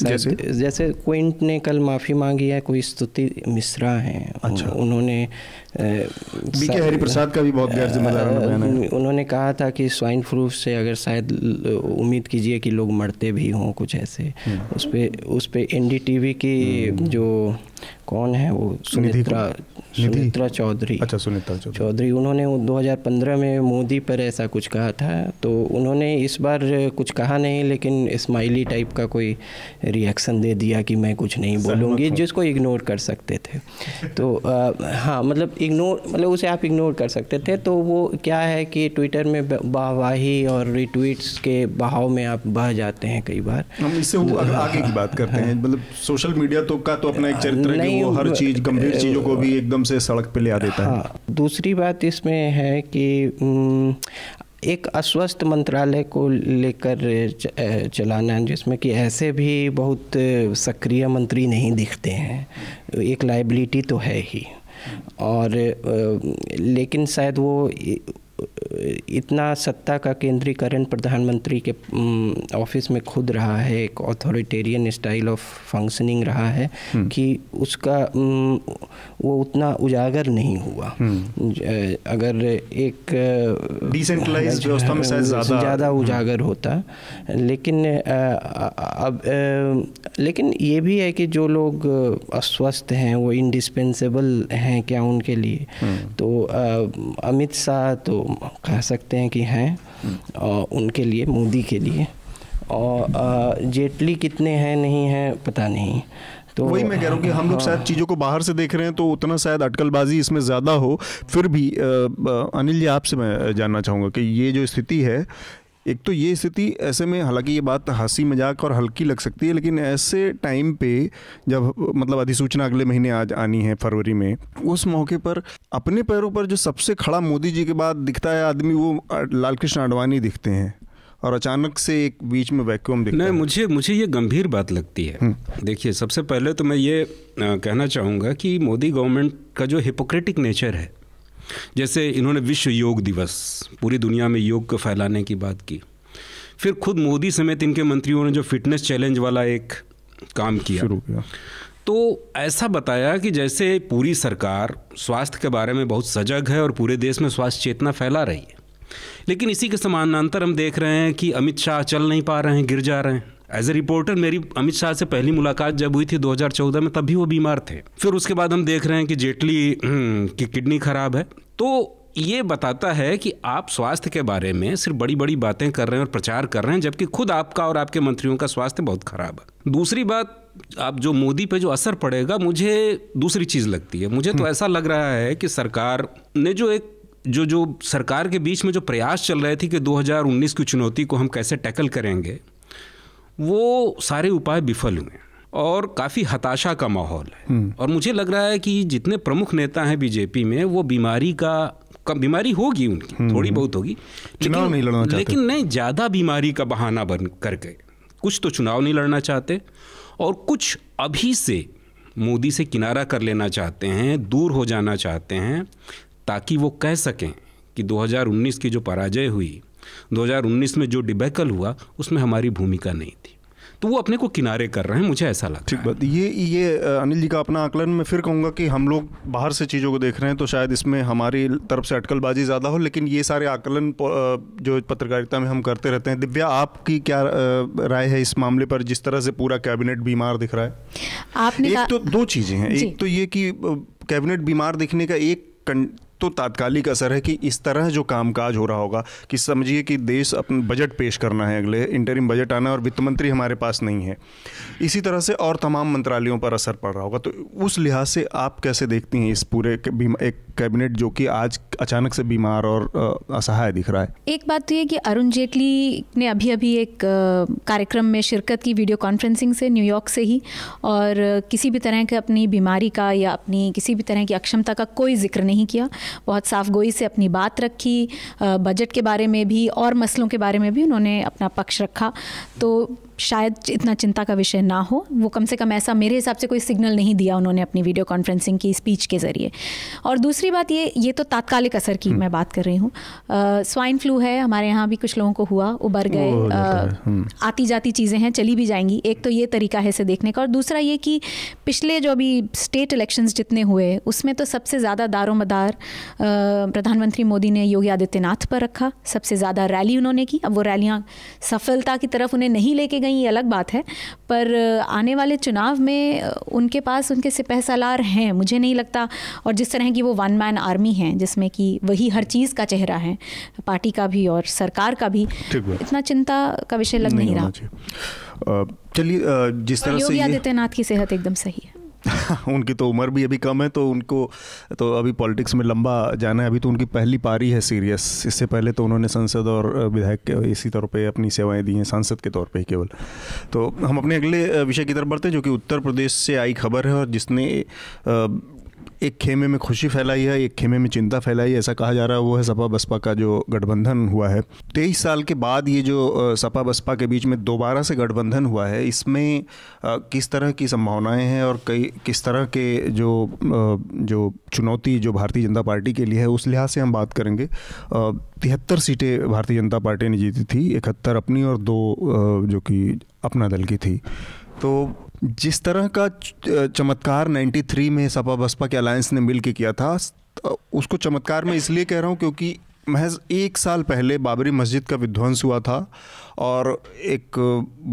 जैसे? जैसे क्विंट ने कल माफ़ी मांगी है कोई स्तुति मिश्रा हैं अच्छा। उन्होंने बीके हरि प्रसाद का भी बहुत गैर जिम्मेदार उन्होंने कहा था कि स्वाइन फ्लू से अगर शायद उम्मीद कीजिए कि लोग मरते भी हों कुछ ऐसे हम्म। उस पर उस पर एन की हम्म। जो कौन है वो सुनित्रा सुनित्रा चौधरी अच्छा सुनित्रा चौधरी चौधरी उन्होंने 2015 में मोदी पर ऐसा कुछ कहा था तो उन्होंने इस बार कुछ कहा नहीं लेकिन स्माइली टाइप का कोई रिएक्शन दे दिया कि मैं कुछ नहीं बोलूँगी जिसको इग्नोर कर सकते थे तो आ, हाँ मतलब इग्नोर मतलब उसे आप इग्नोर कर सकते थे तो वो क्या है कि ट्विटर में वाहवाही और रिट्वीट्स के बहाव में आप बह जाते हैं कई बार हम इससे तो, आगे की बात करते हाँ। हैं मतलब सोशल मीडिया तो का तो अपना एक चरित्र है कि वो हर चीज़ गंभीर चीज़ों को भी एकदम से सड़क पे ले आ देता हाँ, है दूसरी बात इसमें है कि एक अस्वस्थ मंत्रालय को लेकर चलाना जिसमें कि ऐसे भी बहुत सक्रिय मंत्री नहीं दिखते हैं एक लाइबिलिटी तो है ही और लेकिन शायद वो इतना सत्ता का केंद्रीकरण प्रधानमंत्री के ऑफिस में खुद रहा है एक ऑथोरिटेरियन स्टाइल ऑफ फंक्शनिंग रहा है कि उसका वो उतना उजागर नहीं हुआ हम्म। अगर एक व्यवस्था में ज़्यादा ज़्यादा हम्म। उजागर होता लेकिन अब लेकिन ये भी है कि जो लोग अस्वस्थ हैं वो इंडिस्पेंसेबल हैं क्या उनके लिए हम्म। तो अमित शाह तो कह सकते हैं कि हैं और उनके लिए मोदी के लिए और जेटली कितने हैं नहीं हैं पता नहीं तो वही मैं कह रहा हूँ कि हम लोग हाँ। शायद चीज़ों को बाहर से देख रहे हैं तो उतना शायद अटकलबाजी इसमें ज़्यादा हो फिर भी अनिल जी आपसे मैं जानना चाहूँगा कि ये जो स्थिति है एक तो ये स्थिति ऐसे में हालांकि ये बात हंसी मजाक और हल्की लग सकती है लेकिन ऐसे टाइम पे जब मतलब अधिसूचना अगले महीने आज आनी है फरवरी में उस मौके पर अपने पैरों पर जो सबसे खड़ा मोदी जी के बाद दिखता है आदमी वो लाल कृष्ण आडवाणी दिखते हैं और अचानक से एक बीच में वैक्यूम दिखता नहीं मुझे मुझे ये गंभीर बात लगती है हम्म। देखिए सबसे पहले तो मैं ये कहना चाहूँगा कि मोदी गवर्नमेंट का जो हिपोक्रेटिक नेचर है जैसे इन्होंने विश्व योग दिवस पूरी दुनिया में योग को फैलाने की बात की फिर खुद मोदी समेत इनके मंत्रियों ने जो फिटनेस चैलेंज वाला एक काम किया शुरू किया तो ऐसा बताया कि जैसे पूरी सरकार स्वास्थ्य के बारे में बहुत सजग है और पूरे देश में स्वास्थ्य चेतना फैला रही है लेकिन इसी के समानांतर हम देख रहे हैं कि अमित शाह चल नहीं पा रहे हैं गिर जा रहे हैं एज ए रिपोर्टर मेरी अमित शाह से पहली मुलाकात जब हुई थी 2014 में भी वो बीमार थे फिर उसके बाद हम देख रहे हैं कि जेटली हम्म, की किडनी खराब है तो ये बताता है कि आप स्वास्थ्य के बारे में सिर्फ बड़ी बड़ी बातें कर रहे हैं और प्रचार कर रहे हैं जबकि खुद आपका और आपके मंत्रियों का स्वास्थ्य बहुत खराब है दूसरी बात आप जो मोदी पे जो असर पड़ेगा मुझे दूसरी चीज़ लगती है मुझे तो हम्म। ऐसा लग रहा है कि सरकार ने जो एक जो जो सरकार के बीच में जो प्रयास चल रहे थे कि 2019 की चुनौती को हम कैसे टैकल करेंगे वो सारे उपाय विफल हुए और काफ़ी हताशा का माहौल है हम्म। और मुझे लग रहा है कि जितने प्रमुख नेता हैं बीजेपी में वो बीमारी का कम बीमारी होगी उनकी हम्म। थोड़ी बहुत होगी चुनाव नहीं लड़ना लेकिन नहीं ज़्यादा बीमारी का बहाना बन कर गए कुछ तो चुनाव नहीं लड़ना चाहते और कुछ अभी से मोदी से किनारा कर लेना चाहते हैं दूर हो जाना चाहते हैं ताकि वो कह सकें कि 2019 की जो पराजय हुई 2019 में जो डिबेकल हुआ उसमें हमारी भूमिका नहीं थी तो वो अपने को किनारे कर रहे हैं मुझे ऐसा लगता ठीक बात ये ये अनिल जी का अपना आकलन मैं फिर कहूँगा कि हम लोग बाहर से चीज़ों को देख रहे हैं तो शायद इसमें हमारी तरफ से अटकलबाजी ज़्यादा हो लेकिन ये सारे आकलन जो पत्रकारिता में हम करते रहते हैं दिव्या आपकी क्या राय है इस मामले पर जिस तरह से पूरा कैबिनेट बीमार दिख रहा है आपने एक तो दो चीज़ें हैं एक तो ये कि कैबिनेट बीमार दिखने का एक तो तात्कालिक असर है कि इस तरह जो कामकाज हो रहा होगा कि समझिए कि देश अपना बजट पेश करना है अगले इंटरिम बजट आना है और वित्त मंत्री हमारे पास नहीं है इसी तरह से और तमाम मंत्रालयों पर असर पड़ रहा होगा तो उस लिहाज से आप कैसे देखती हैं इस पूरे एक कैबिनेट जो कि आज अचानक से बीमार और असहाय दिख रहा है एक बात तो ये कि अरुण जेटली ने अभी अभी एक कार्यक्रम में शिरकत की वीडियो कॉन्फ्रेंसिंग से न्यूयॉर्क से ही और किसी भी तरह के अपनी बीमारी का या अपनी किसी भी तरह की अक्षमता का कोई जिक्र नहीं किया बहुत साफ गोई से अपनी बात रखी बजट के बारे में भी और मसलों के बारे में भी उन्होंने अपना पक्ष रखा तो शायद इतना चिंता का विषय ना हो वो कम से कम ऐसा मेरे हिसाब से कोई सिग्नल नहीं दिया उन्होंने अपनी वीडियो कॉन्फ्रेंसिंग की स्पीच के ज़रिए और दूसरी बात ये ये तो तात्कालिक असर की हम्म। मैं बात कर रही हूँ स्वाइन फ्लू है हमारे यहाँ भी कुछ लोगों को हुआ उबर गए तो हम्म। आती जाती चीज़ें हैं चली भी जाएंगी एक तो ये तरीका है इसे देखने का और दूसरा ये कि पिछले जो अभी स्टेट इलेक्शंस जितने हुए उसमें तो सबसे ज़्यादा दारोमदार प्रधानमंत्री मोदी ने योगी आदित्यनाथ पर रखा सबसे ज़्यादा रैली उन्होंने की अब वो रैलियाँ सफलता की तरफ उन्हें नहीं लेके गई ये अलग बात है पर आने वाले चुनाव में उनके पास उनके सिपह सालार हैं मुझे नहीं लगता और जिस तरह की वो वन मैन आर्मी हैं जिसमें कि वही हर चीज़ का चेहरा है पार्टी का भी और सरकार का भी इतना चिंता का विषय लग नहीं, नहीं रहा चलिए जिस तरह से योगी आदित्यनाथ की सेहत एकदम सही है उनकी तो उम्र भी अभी कम है तो उनको तो अभी पॉलिटिक्स में लंबा जाना है अभी तो उनकी पहली पारी है सीरियस इससे पहले तो उन्होंने संसद और विधायक इसी तौर पे अपनी सेवाएं दी हैं सांसद के तौर पे ही केवल तो हम अपने अगले विषय की तरफ बढ़ते हैं जो कि उत्तर प्रदेश से आई खबर है और जिसने एक खेमे में खुशी फैलाई है एक खेमे में चिंता फैलाई है ऐसा कहा जा रहा है वो है सपा बसपा का जो गठबंधन हुआ है तेईस साल के बाद ये जो सपा बसपा के बीच में दोबारा से गठबंधन हुआ है इसमें किस तरह की संभावनाएं हैं और कई किस तरह के जो जो चुनौती जो भारतीय जनता पार्टी के लिए है उस लिहाज से हम बात करेंगे तिहत्तर सीटें भारतीय जनता पार्टी ने जीती थी इकहत्तर अपनी और दो जो कि अपना दल की थी तो जिस तरह का चमत्कार 93 में सपा बसपा के अलायंस ने मिल के किया था उसको चमत्कार मैं इसलिए कह रहा हूँ क्योंकि महज एक साल पहले बाबरी मस्जिद का विध्वंस हुआ था और एक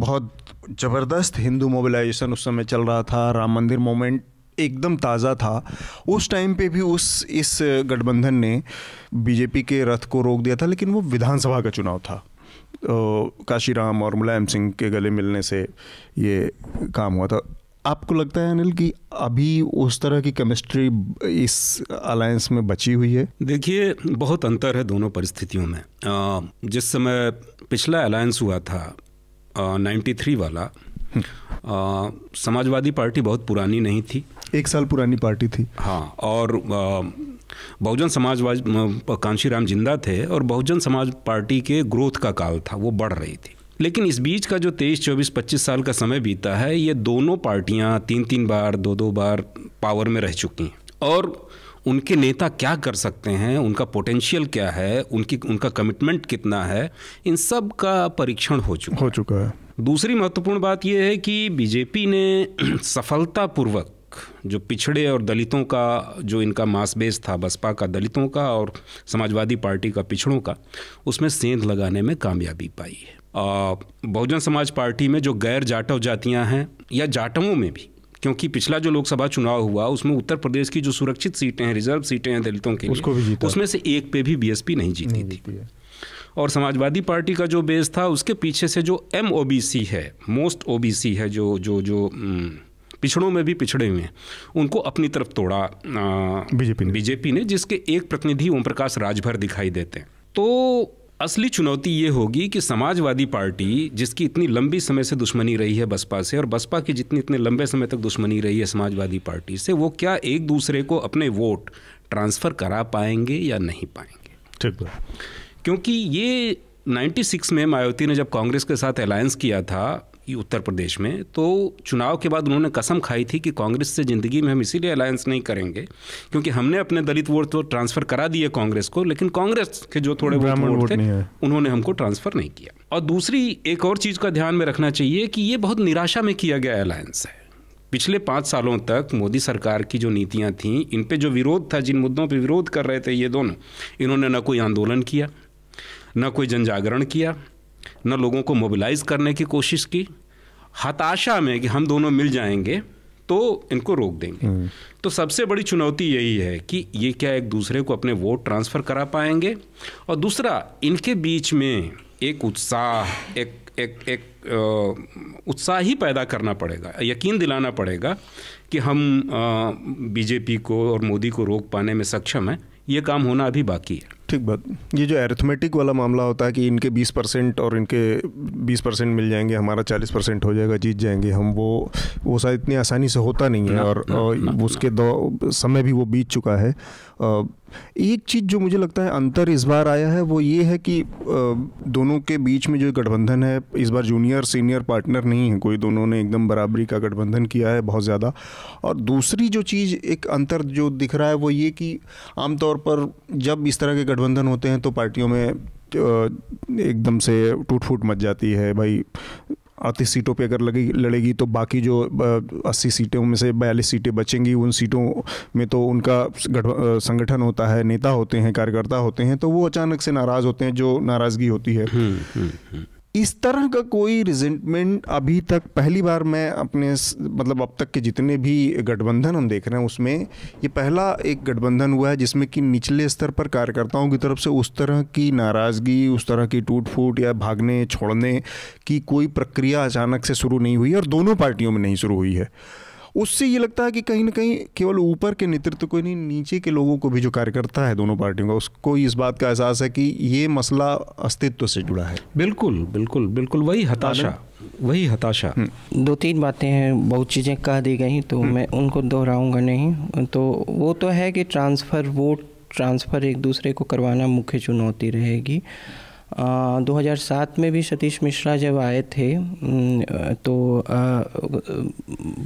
बहुत ज़बरदस्त हिंदू मोबिलाइजेशन उस समय चल रहा था राम मंदिर मोमेंट एकदम ताज़ा था उस टाइम पे भी उस इस गठबंधन ने बीजेपी के रथ को रोक दिया था लेकिन वो विधानसभा का चुनाव था काशीराम और मुलायम सिंह के गले मिलने से ये काम हुआ था आपको लगता है अनिल कि अभी उस तरह की केमिस्ट्री इस अलायंस में बची हुई है देखिए बहुत अंतर है दोनों परिस्थितियों में जिस समय पिछला अलायंस हुआ था नाइन्टी थ्री वाला हम्म। समाजवादी पार्टी बहुत पुरानी नहीं थी एक साल पुरानी पार्टी थी हाँ और बहुजन समाजवाद कांशीराम जिंदा थे और बहुजन समाज पार्टी के ग्रोथ का काल था वो बढ़ रही थी लेकिन इस बीच का जो तेईस चौबीस पच्चीस साल का समय बीता है ये दोनों पार्टियाँ तीन तीन बार दो दो बार पावर में रह चुकी हैं और उनके नेता क्या कर सकते हैं उनका पोटेंशियल क्या है उनकी उनका कमिटमेंट कितना है इन सब का परीक्षण हो चुका हो चुका है दूसरी महत्वपूर्ण बात यह है कि बीजेपी ने सफलतापूर्वक जो पिछड़े और दलितों का जो इनका मास बेस था बसपा का दलितों का और समाजवादी पार्टी का पिछड़ों का उसमें सेंध लगाने में कामयाबी पाई है बहुजन समाज पार्टी में जो गैर जाटव जातियां हैं या जाटवों में भी क्योंकि पिछला जो लोकसभा चुनाव हुआ उसमें उत्तर प्रदेश की जो सुरक्षित सीटें हैं रिजर्व सीटें हैं दलितों के उसको भी जीता उसमें से एक पे भी बीएसपी नहीं जीती नहीं जीती थी और समाजवादी पार्टी का जो बेस था उसके पीछे से जो एम है मोस्ट ओ है जो जो जो पिछड़ों में भी पिछड़े हुए हैं उनको अपनी तरफ तोड़ा बीजेपी ने बीजेपी ने जिसके एक प्रतिनिधि ओम प्रकाश राजभर दिखाई देते हैं तो असली चुनौती ये होगी कि समाजवादी पार्टी जिसकी इतनी लंबी समय से दुश्मनी रही है बसपा से और बसपा की जितनी इतने लंबे समय तक दुश्मनी रही है समाजवादी पार्टी से वो क्या एक दूसरे को अपने वोट ट्रांसफ़र करा पाएंगे या नहीं पाएंगे ठीक है क्योंकि ये 96 में मायावती ने जब कांग्रेस के साथ अलायंस किया था उत्तर प्रदेश में तो चुनाव के बाद उन्होंने कसम खाई थी कि कांग्रेस से ज़िंदगी में हम इसीलिए अलायंस नहीं करेंगे क्योंकि हमने अपने दलित वोट तो ट्रांसफ़र करा दिए कांग्रेस को लेकिन कांग्रेस के जो थोड़े ब्राह्मण वोट थे उन्होंने हमको ट्रांसफ़र नहीं किया और दूसरी एक और चीज़ का ध्यान में रखना चाहिए कि ये बहुत निराशा में किया गया अलायंस है पिछले पाँच सालों तक मोदी सरकार की जो नीतियाँ थीं इन पे जो विरोध था जिन मुद्दों पे विरोध कर रहे थे ये दोनों इन्होंने न कोई आंदोलन किया न कोई जन जागरण किया न लोगों को मोबिलाइज करने की कोशिश की हताशा में कि हम दोनों मिल जाएंगे तो इनको रोक देंगे हम्म। तो सबसे बड़ी चुनौती यही है कि ये क्या एक दूसरे को अपने वोट ट्रांसफ़र करा पाएंगे और दूसरा इनके बीच में एक उत्साह एक एक एक उत्साह ही पैदा करना पड़ेगा यकीन दिलाना पड़ेगा कि हम बीजेपी को और मोदी को रोक पाने में सक्षम हैं ये काम होना अभी बाकी है ठीक बात ये जो एरिथमेटिक वाला मामला होता है कि इनके 20 परसेंट और इनके 20 परसेंट मिल जाएंगे हमारा 40 परसेंट हो जाएगा जीत जाएंगे हम वो वो शायद इतनी आसानी से होता नहीं है ना, और, ना, और ना, उसके दो समय भी वो बीत चुका है एक चीज़ जो मुझे लगता है अंतर इस बार आया है वो ये है कि दोनों के बीच में जो गठबंधन है इस बार जूनियर सीनियर पार्टनर नहीं है कोई दोनों ने एकदम बराबरी का गठबंधन किया है बहुत ज़्यादा और दूसरी जो चीज़ एक अंतर जो दिख रहा है वो ये कि आमतौर पर जब इस तरह के गठबंधन होते हैं तो पार्टियों में एकदम से टूट फूट मच जाती है भाई अड़तीस सीटों पे अगर लगी लड़ेगी तो बाकी जो अस्सी सीटों में से बयालीस सीटें बचेंगी उन सीटों में तो उनका संगठन होता है नेता होते हैं कार्यकर्ता होते हैं तो वो अचानक से नाराज़ होते हैं जो नाराज़गी होती है हुँ, हुँ, हुँ. इस तरह का कोई रिजेंटमेंट अभी तक पहली बार मैं अपने मतलब अब तक के जितने भी गठबंधन हम देख रहे हैं उसमें ये पहला एक गठबंधन हुआ है जिसमें कि निचले स्तर पर कार्यकर्ताओं की तरफ से उस तरह की नाराज़गी उस तरह की टूट फूट या भागने छोड़ने की कोई प्रक्रिया अचानक से शुरू नहीं हुई और दोनों पार्टियों में नहीं शुरू हुई है उससे ये लगता है कि कहीं ना कहीं केवल ऊपर के नेतृत्व को नहीं नीचे के लोगों को भी जो कार्यकर्ता है दोनों पार्टियों का उसको इस बात का एहसास है कि ये मसला अस्तित्व से जुड़ा है बिल्कुल बिल्कुल बिल्कुल वही हताशा वही हताशा हम्म। दो तीन बातें हैं बहुत चीज़ें कह दी गई तो हम्म। मैं उनको दोहराऊंगा नहीं तो वो तो है कि ट्रांसफ़र वोट ट्रांसफ़र एक दूसरे को करवाना मुख्य चुनौती रहेगी 2007 में भी सतीश मिश्रा जब आए थे तो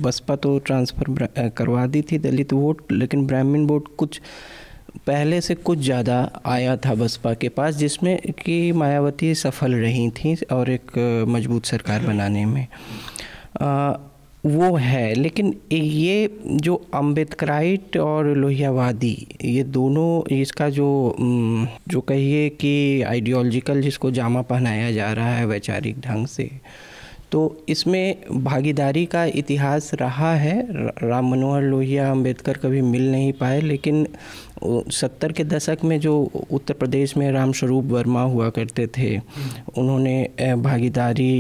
बसपा तो ट्रांसफ़र करवा दी थी दलित वोट लेकिन ब्राह्मण वोट कुछ पहले से कुछ ज़्यादा आया था बसपा के पास जिसमें कि मायावती सफल रही थी और एक मजबूत सरकार बनाने में वो है लेकिन ये जो अम्बेडकराइट और लोहियावादी ये दोनों इसका जो जो कहिए कि आइडियोलॉजिकल जिसको जामा पहनाया जा रहा है वैचारिक ढंग से तो इसमें भागीदारी का इतिहास रहा है राम मनोहर लोहिया अंबेडकर कभी मिल नहीं पाए लेकिन सत्तर के दशक में जो उत्तर प्रदेश में रामस्वरूप वर्मा हुआ करते थे उन्होंने भागीदारी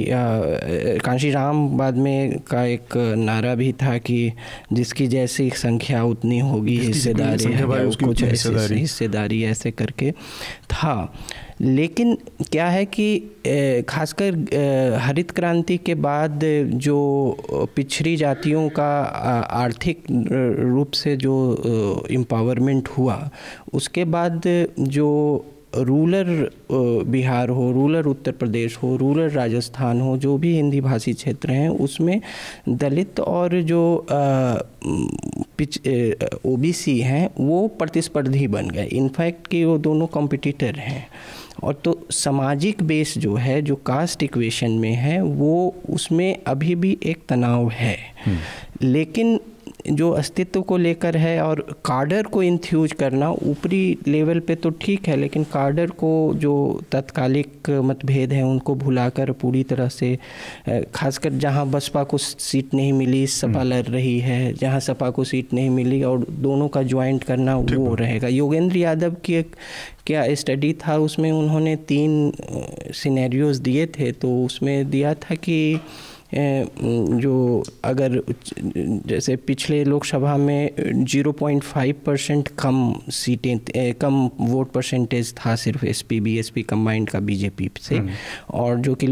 काशी राम बाद में का एक नारा भी था कि जिसकी जैसी संख्या उतनी होगी हिस्सेदारी कुछ हिस्सेदारी ऐसे करके था लेकिन क्या है कि खासकर हरित क्रांति के बाद जो पिछड़ी जातियों का आर्थिक रूप से जो एम्पावरमेंट हुआ उसके बाद जो रूलर बिहार हो रूलर उत्तर प्रदेश हो रूलर राजस्थान हो जो भी हिंदी भाषी क्षेत्र हैं उसमें दलित और जो ओ बी सी हैं वो प्रतिस्पर्धी बन गए इनफैक्ट कि वो दोनों कॉम्पिटिटर हैं और तो सामाजिक बेस जो है जो कास्ट इक्वेशन में है वो उसमें अभी भी एक तनाव है हम्म। लेकिन जो अस्तित्व को लेकर है और कार्डर को इन्फ्यूज करना ऊपरी लेवल पे तो ठीक है लेकिन कार्डर को जो तत्कालिक मतभेद हैं उनको भुलाकर पूरी तरह से खासकर जहां बसपा को सीट नहीं मिली सपा हम्म। लड़ रही है जहां सपा को सीट नहीं मिली और दोनों का ज्वाइंट करना वो रहेगा योगेंद्र यादव की एक क्या स्टडी था उसमें उन्होंने तीन सीनेरियोज़ दिए थे तो उसमें दिया था कि जो अगर जैसे पिछले लोकसभा में 0.5 परसेंट कम सीटें कम वोट परसेंटेज था सिर्फ S P B S P combined का बीजेपी से हम्म। और जो कि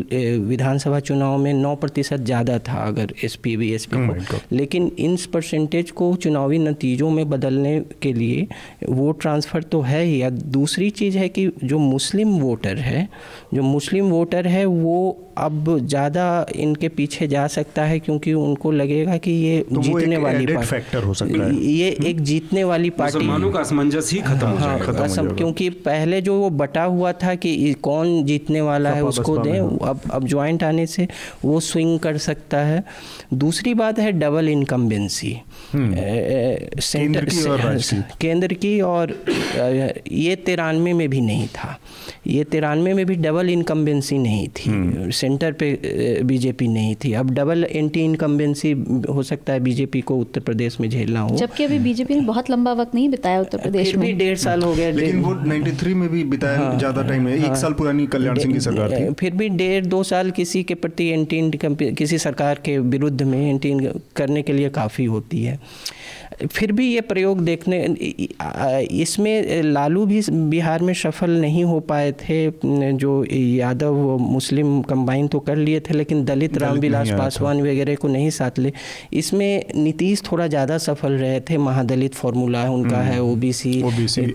विधानसभा चुनाव में 9 प्रतिशत ज़्यादा था अगर S P B S P को लेकिन इन परसेंटेज को चुनावी नतीजों में बदलने के लिए वोट ट्रांसफ़र तो है ही या दूसरी चीज़ है कि जो मुस्लिम वोटर है जो मुस्लिम वोटर है वो अब ज़्यादा इनके पीछे जा सकता है क्योंकि उनको लगेगा कि ये तो जीतने वाली फैक्टर हो सकता है ये हुँ? एक हम्म। जीतने वाली पार्टी का असमंजस ही खत्म हो हाँ, जाएगा क्योंकि पहले जो वो बटा हुआ था कि कौन जीतने वाला है उसको दें अब अब ज्वाइंट आने से वो स्विंग कर सकता है दूसरी बात है डबल इनकम्बेंसी हम्म। केंद्र की और ये तिरानवे में भी नहीं था ये तिरानवे में भी डबल इनकम्बेंसी नहीं थी सेंटर हम्म। पे बीजेपी नहीं थी अब डबल एंटी इनकम्बेंसी हो सकता है बीजेपी को उत्तर प्रदेश में झेलना हो जबकि अभी बीजेपी ने बहुत लंबा वक्त नहीं बिताया उत्तर प्रदेश में डेढ़ साल हो गया लेकिन वो 93 में भी बिताया हाँ, ज्यादा टाइम है एक हाँ। साल पुरानी कल्याण सिंह की सरकार थी फिर भी डेढ़ दो साल किसी के प्रति एंटी किसी सरकार के विरुद्ध में एंटी करने के लिए काफ़ी होती है फिर भी ये प्रयोग देखने इसमें लालू भी बिहार में सफल नहीं हो पाए थे जो यादव मुस्लिम कंबाइन तो कर लिए थे लेकिन दलित रामविलास पासवान वगैरह को नहीं साथ ले इसमें नीतीश थोड़ा ज़्यादा सफल रहे थे महादलित फार्मूला उनका हम्म, है ओ बी सी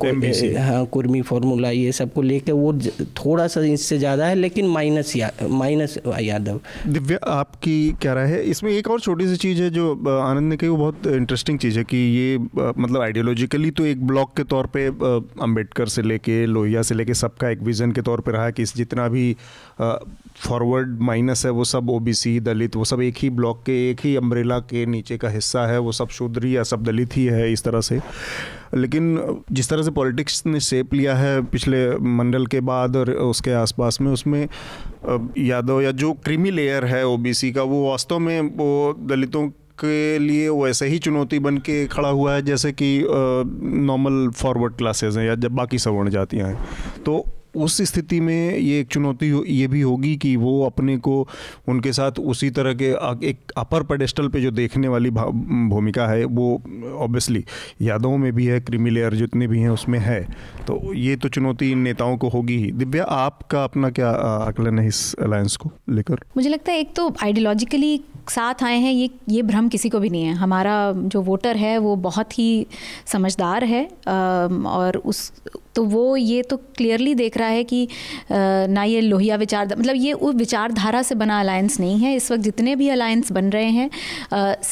हाँ कुर्मी फार्मूला ये सबको लेके वो थोड़ा सा इससे ज़्यादा है लेकिन माइनस या, माइनस यादव दिव्या आपकी क्या राय है इसमें एक और छोटी सी चीज़ है जो आनंद ने कही वो बहुत इंटरेस्टिंग चीज़ है कि ये मतलब आइडियोलॉजिकली तो एक ब्लॉक के तौर पर अम्बेडकर से लेके लोहिया से लेके सबका एक विज़न के तौर पर रहा कि इस जितना भी फॉरवर्ड माइनस है वो सब ओबीसी दलित वो सब एक ही ब्लॉक के एक ही अम्ब्रेला के नीचे का हिस्सा है वो सब शूद्री या सब दलित ही है इस तरह से लेकिन जिस तरह से पॉलिटिक्स ने शेप लिया है पिछले मंडल के बाद और उसके आसपास में उसमें यादव या जो क्रीमी लेयर है ओबीसी का वो वास्तव में वो दलितों के लिए वैसे ही चुनौती बन के खड़ा हुआ है जैसे कि नॉर्मल फॉरवर्ड क्लासेस हैं या जब बाकी सवर्ण जातियाँ हैं तो उस स्थिति में ये एक चुनौती ये भी होगी कि वो अपने को उनके साथ उसी तरह के एक अपर पेडेस्टल पे जो देखने वाली भूमिका है वो ऑब्वियसली यादवों में भी है क्रिमिलेयर जितने भी हैं उसमें है तो ये तो चुनौती इन नेताओं को होगी ही दिव्या आपका अपना क्या आकलन है इस अलायंस को लेकर मुझे लगता है एक तो आइडियोलॉजिकली साथ आए हैं ये ये भ्रम किसी को भी नहीं है हमारा जो वोटर है वो बहुत ही समझदार है और उस तो वो ये तो क्लियरली देख रहा है कि ना ये लोहिया विचार मतलब ये उस विचारधारा से बना अलायंस नहीं है इस वक्त जितने भी अलायंस बन रहे हैं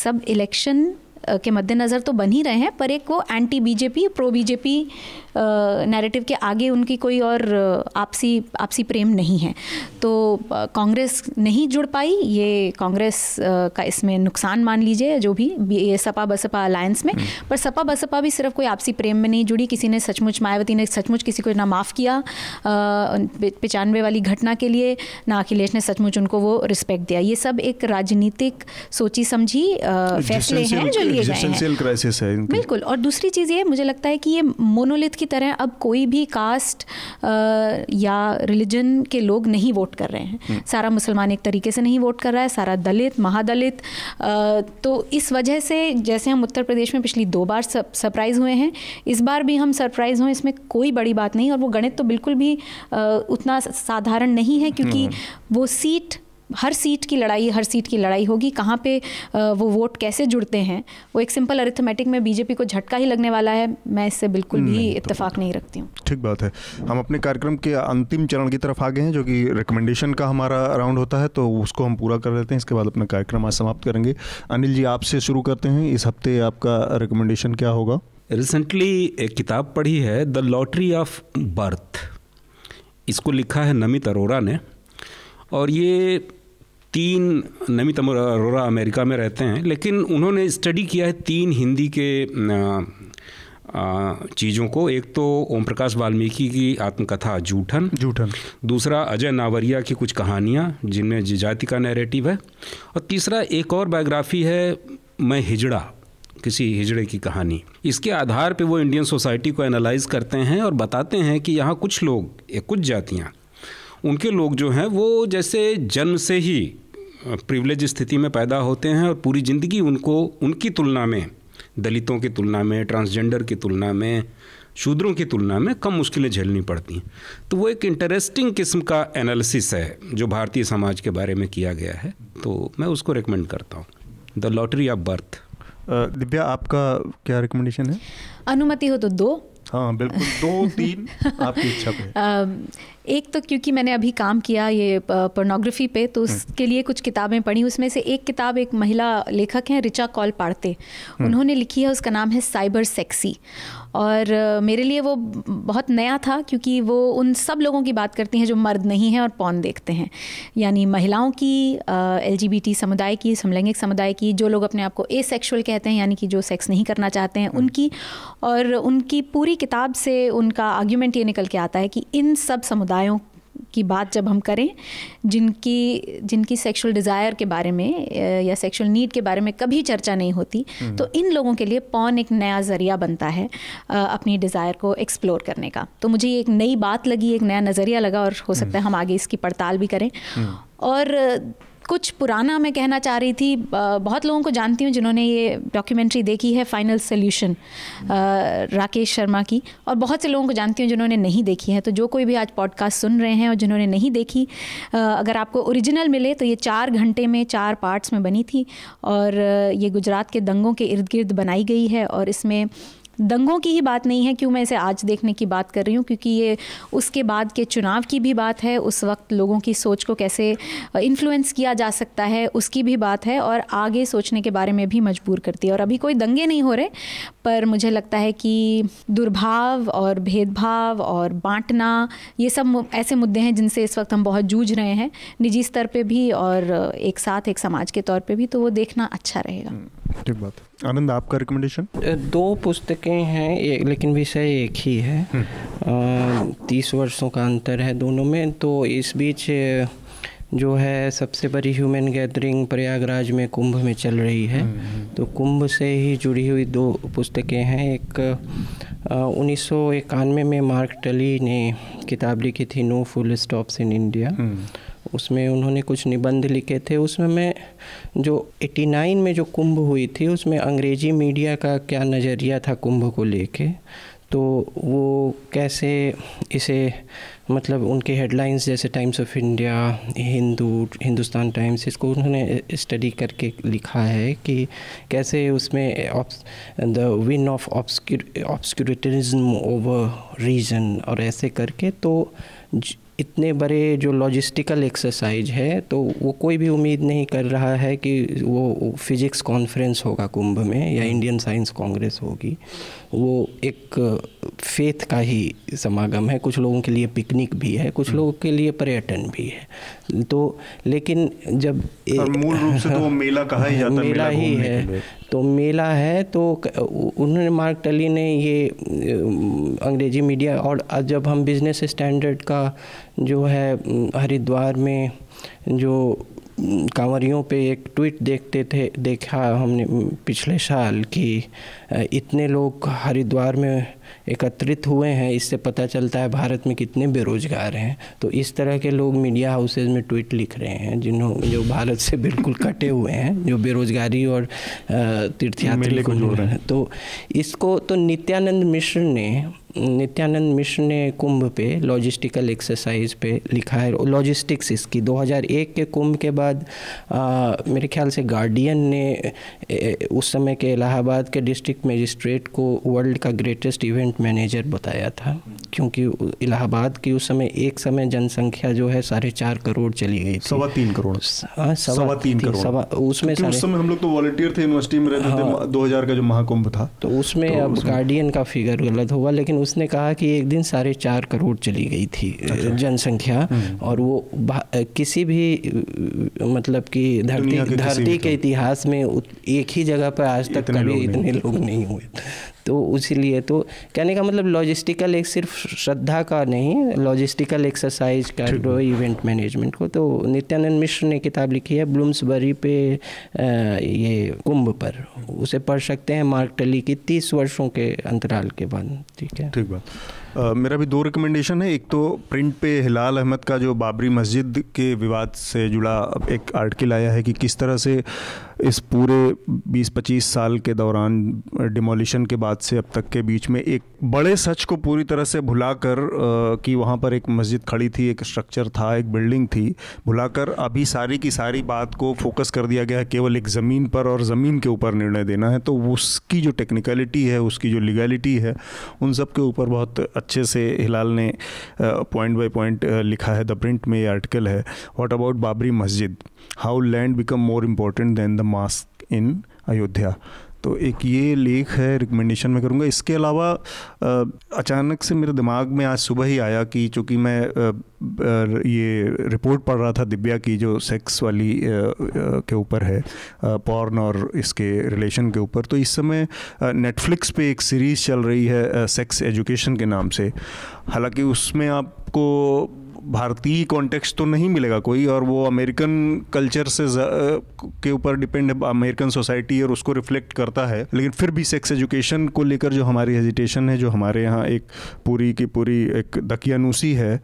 सब इलेक्शन के मद्देनज़र तो बन ही रहे हैं पर एक वो anti BJP pro BJP narrative के आगे उनकी कोई और आपसी आपसी प्रेम नहीं है तो कांग्रेस नहीं जुड़ पाई ये कांग्रेस का इसमें नुकसान मान लीजिए जो भी ये सपा बसपा अलायंस में हम्म। पर सपा बसपा भी सिर्फ कोई आपसी प्रेम में नहीं जुड़ी किसी ने सचमुच मायावती ने सचमुच किसी को ना माफ़ किया पचानवे वाली घटना के लिए ना अखिलेश ने सचमुच उनको वो रिस्पेक्ट दिया ये सब एक राजनीतिक सोची समझी फैसले हैं जो लिए गए हैं बिल्कुल और दूसरी चीज़ ये मुझे लगता है कि ये मोनोलिथ की की तरह अब कोई भी कास्ट या रिलीजन के लोग नहीं वोट कर रहे हैं हम्म। सारा मुसलमान एक तरीके से नहीं वोट कर रहा है सारा दलित महादलित तो इस वजह से जैसे हम उत्तर प्रदेश में पिछली दो बार सरप्राइज़ हुए हैं इस बार भी हम सरप्राइज़ हुए इसमें कोई बड़ी बात नहीं और वो गणित तो बिल्कुल भी उतना साधारण नहीं है क्योंकि हम्म। वो सीट हर सीट की लड़ाई हर सीट की लड़ाई होगी कहाँ पे वो वोट कैसे जुड़ते हैं वो एक सिंपल अरिथमेटिक में बीजेपी को झटका ही लगने वाला है मैं इससे बिल्कुल भी इत्तेफाक तो नहीं रखती हूँ ठीक बात है हम अपने कार्यक्रम के अंतिम चरण की तरफ आ गए हैं जो कि रिकमेंडेशन का हमारा राउंड होता है तो उसको हम पूरा कर लेते हैं इसके बाद अपना कार्यक्रम आज समाप्त करेंगे अनिल जी आपसे शुरू करते हैं इस हफ्ते आपका रिकमेंडेशन क्या होगा रिसेंटली एक किताब पढ़ी है द लॉटरी ऑफ बर्थ इसको लिखा है नमित अरोरा ने और ये तीन नमित अरोरा अमेरिका में रहते हैं लेकिन उन्होंने स्टडी किया है तीन हिंदी के चीज़ों को एक तो ओम प्रकाश वाल्मीकि की आत्मकथा जूठन जूठन दूसरा अजय नावरिया की कुछ कहानियाँ जिनमें जाति का नैरेटिव है और तीसरा एक और बायोग्राफी है मैं हिजड़ा किसी हिजड़े की कहानी इसके आधार पर वो इंडियन सोसाइटी को एनालाइज करते हैं और बताते हैं कि यहाँ कुछ लोग या कुछ जातियाँ उनके लोग जो हैं वो जैसे जन्म से ही प्रिवलेज स्थिति में पैदा होते हैं और पूरी ज़िंदगी उनको उनकी तुलना में दलितों की तुलना में ट्रांसजेंडर की तुलना में शूद्रों की तुलना में कम मुश्किलें झेलनी पड़ती हैं तो वो एक इंटरेस्टिंग किस्म का एनालिसिस है जो भारतीय समाज के बारे में किया गया है तो मैं उसको रिकमेंड करता हूँ the lottery of birth Divya आपका क्या रिकमेंडेशन है अनुमति हो तो दो हाँ बिल्कुल दो तीन आपकी इच्छा पे एक तो क्योंकि मैंने अभी काम किया ये पोर्नोग्राफी पे तो हम्म। उसके लिए कुछ किताबें पढ़ी उसमें से एक किताब एक महिला लेखक हैं रिचा कॉल पाड़ते हम्म। उन्होंने लिखी है उसका नाम है साइबर सेक्सी और मेरे लिए वो बहुत नया था क्योंकि वो उन सब लोगों की बात करती हैं जो मर्द नहीं हैं और पौन देखते हैं यानी महिलाओं की एल समुदाय की समलैंगिक समुदाय की जो लोग अपने आप को ए कहते हैं यानी कि जो सेक्स नहीं करना चाहते हैं हाँ। उनकी और उनकी पूरी किताब से उनका आर्ग्यूमेंट ये निकल के आता है कि इन सब समुदायों की बात जब हम करें जिनकी जिनकी सेक्सुअल डिज़ायर के बारे में या सेक्सुअल नीड के बारे में कभी चर्चा नहीं होती हम्म। तो इन लोगों के लिए पौन एक नया ज़रिया बनता है अपनी डिज़ायर को एक्सप्लोर करने का तो मुझे ये एक नई बात लगी एक नया नज़रिया लगा और हो सकता है हम्म। हम आगे इसकी पड़ताल भी करें हम्म। और कुछ पुराना मैं कहना चाह रही थी बहुत लोगों को जानती हूँ जिन्होंने ये डॉक्यूमेंट्री देखी है फाइनल सोल्यूशन राकेश शर्मा की और बहुत से लोगों को जानती हूँ जिन्होंने नहीं देखी है तो जो कोई भी आज पॉडकास्ट सुन रहे हैं और जिन्होंने नहीं देखी अगर आपको ओरिजिनल मिले तो ये चार घंटे में चार पार्ट्स में बनी थी और ये गुजरात के दंगों के इर्द गिर्द बनाई गई है और इसमें दंगों की ही बात नहीं है क्यों मैं इसे आज देखने की बात कर रही हूँ क्योंकि ये उसके बाद के चुनाव की भी बात है उस वक्त लोगों की सोच को कैसे इन्फ्लुएंस किया जा सकता है उसकी भी बात है और आगे सोचने के बारे में भी मजबूर करती है और अभी कोई दंगे नहीं हो रहे पर मुझे लगता है कि दुर्भाव और भेदभाव और बांटना ये सब ऐसे मुद्दे हैं जिनसे इस वक्त हम बहुत जूझ रहे हैं निजी स्तर पर भी और एक साथ एक समाज के तौर पर भी तो वो देखना अच्छा रहेगा हम्म। ठीक बात आनंद आपका रिकमेंडेशन दो पुस्तकें हैं एक लेकिन विषय एक ही है आ, हम्म। तीस वर्षों का अंतर है दोनों में तो इस बीच जो है सबसे बड़ी ह्यूमन गैदरिंग प्रयागराज में कुंभ में चल रही है हम्म, हम्म। तो कुंभ से ही जुड़ी हुई दो पुस्तकें हैं एक उन्नीस में मार्क टली ने किताब लिखी थी no full stops in India उसमें उन्होंने कुछ निबंध लिखे थे उसमें जो 89 में जो कुंभ हुई थी उसमें अंग्रेजी मीडिया का क्या नज़रिया था कुंभ को लेके तो वो कैसे इसे मतलब उनके हेडलाइंस जैसे Times of India Hindu Hindustan Times इसको उन्होंने स्टडी करके लिखा है कि कैसे उसमें the win of obscurantism over reason और ऐसे करके तो इतने बड़े जो लॉजिस्टिकल एक्सरसाइज है तो वो कोई भी उम्मीद नहीं कर रहा है कि वो फिज़िक्स कॉन्फ्रेंस होगा कुंभ में या इंडियन साइंस कांग्रेस होगी वो एक फेथ का ही समागम है कुछ लोगों के लिए पिकनिक भी है कुछ हम्म। लोगों के लिए पर्यटन भी है तो लेकिन जब मूल रूप से तो मेला कहा ही जाता मेला, मेला ही है तो मेला है तो उन्होंने मार्क टली ने ये अंग्रेजी मीडिया और जब हम बिजनेस स्टैंडर्ड का जो है हरिद्वार में जो कांवरियों पे एक ट्वीट देखते थे देखा हमने पिछले साल कि इतने लोग हरिद्वार में एकत्रित हुए हैं इससे पता चलता है भारत में कितने बेरोजगार हैं तो इस तरह के लोग मीडिया हाउसेज में ट्वीट लिख रहे हैं जिन्हों जो भारत से बिल्कुल कटे हुए हैं जो बेरोजगारी और तीर्थयात्री को तो इसको तो नित्यानंद मिश्र ने नित्यानंद मिश्र ने कुंभ पे लॉजिस्टिकल एक्सरसाइज पे लिखा है लॉजिस्टिक्स इसकी 2001 के कुंभ के बाद आ, मेरे ख्याल से गार्डियन ने ए, उस समय के इलाहाबाद के डिस्ट्रिक्ट मजिस्ट्रेट को वर्ल्ड का ग्रेटेस्ट इवेंट मैनेजर बताया था क्योंकि इलाहाबाद की उस समय एक समय जनसंख्या जो है साढ़े चार करोड़ चली गई सवा तीन करोड़ हाँ, सवा तीन करोड़ सवा उसमें उस समय हम लोग तो वॉल्टियर थे यूनिवर्सिटी में रहते थे हाँ। का जो महाकुंभ था तो उसमें तो अब गार्डियन का फिगर गलत होगा लेकिन उसने कहा कि एक दिन साढ़े चार करोड़ चली गई थी अच्छा। जनसंख्या हम्म। और वो किसी भी मतलब कि धरती धरती के तो। इतिहास में एक ही जगह पर आज तक कभी इतने लोग नहीं हुए तो उसीलिए तो कहने का मतलब लॉजिस्टिकल एक सिर्फ श्रद्धा का नहीं लॉजिस्टिकल एक्सरसाइज का जो इवेंट मैनेजमेंट को तो नित्यानंद मिश्र ने किताब लिखी है ब्लूम्सबरी पे ये कुंभ पर उसे पढ़ सकते हैं मार्क टली की तीस वर्षों के अंतराल के बाद ठीक है ठीक बात Uh, मेरा भी दो रिकमेंडेशन है एक तो प्रिंट पे हिलाल अहमद का जो बाबरी मस्जिद के विवाद से जुड़ा एक आर्टिकल आया है कि किस तरह से इस पूरे 20-25 साल के दौरान डिमोलिशन के बाद से अब तक के बीच में एक बड़े सच को पूरी तरह से भुलाकर कि वहाँ पर एक मस्जिद खड़ी थी एक स्ट्रक्चर था एक बिल्डिंग थी भुलाकर अभी सारी की सारी बात को फोकस कर दिया गया है केवल एक ज़मीन पर और ज़मीन के ऊपर निर्णय देना है तो उसकी जो टेक्निकलिटी है उसकी जो लीगैलिटी है उन सब के ऊपर बहुत अच्छे से हिलाल ने पॉइंट बाई पॉइंट लिखा है द प्रिंट में ये आर्टिकल है what about Babri Masjid how land become more important than the mosque in Ayodhya तो एक ये लेख है रिकमेंडेशन में करूँगा इसके अलावा अचानक से मेरे दिमाग में आज सुबह ही आया कि चूँकि मैं ये रिपोर्ट पढ़ रहा था दिव्या की जो सेक्स वाली के ऊपर है पॉर्न और इसके रिलेशन के ऊपर तो इस समय नेटफ्लिक्स पे एक सीरीज़ चल रही है सेक्स एजुकेशन के नाम से हालांकि उसमें आपको भारतीय कॉन्टेक्स तो नहीं मिलेगा कोई और वो अमेरिकन कल्चर से के ऊपर डिपेंड है अमेरिकन सोसाइटी और उसको रिफ्लेक्ट करता है लेकिन फिर भी सेक्स एजुकेशन को लेकर जो हमारी हेजिटेशन है जो हमारे यहाँ एक पूरी की पूरी एक दकियानूसी है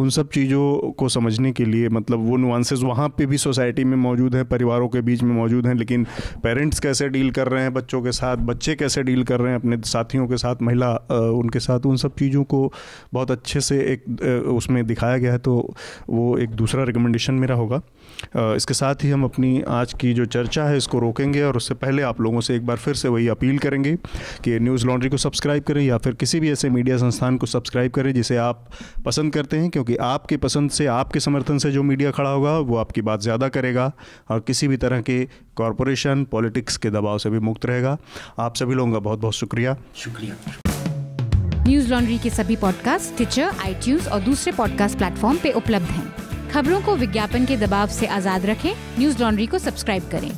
उन सब चीज़ों को समझने के लिए मतलब वो नुआंसेस वहाँ पे भी सोसाइटी में मौजूद हैं परिवारों के बीच में मौजूद हैं लेकिन पेरेंट्स कैसे डील कर रहे हैं बच्चों के साथ बच्चे कैसे डील कर रहे हैं अपने साथियों के साथ महिला उनके साथ उन सब चीज़ों को बहुत अच्छे से एक उसमें दिखाया गया है तो वो एक दूसरा रिकमेंडेशन मेरा होगा इसके साथ ही हम अपनी आज की जो चर्चा है इसको रोकेंगे और उससे पहले आप लोगों से एक बार फिर से वही अपील करेंगे कि न्यूज़ लॉन्ड्री को सब्सक्राइब करें या फिर किसी भी ऐसे मीडिया संस्थान को सब्सक्राइब करें जिसे आप पसंद करते हैं क्योंकि आपके पसंद से आपके समर्थन से जो मीडिया खड़ा होगा वो आपकी बात ज़्यादा करेगा और किसी भी तरह के कॉरपोरेशन पॉलिटिक्स के दबाव से भी मुक्त रहेगा आप सभी लोगों का बहुत बहुत शुक्रिया शुक्रिया न्यूज लॉन्ड्री के सभी पॉडकास्ट ट्विटर आईटीज और दूसरे पॉडकास्ट प्लेटफॉर्म पे उपलब्ध हैं खबरों को विज्ञापन के दबाव से आजाद रखें न्यूज लॉन्ड्री को सब्सक्राइब करें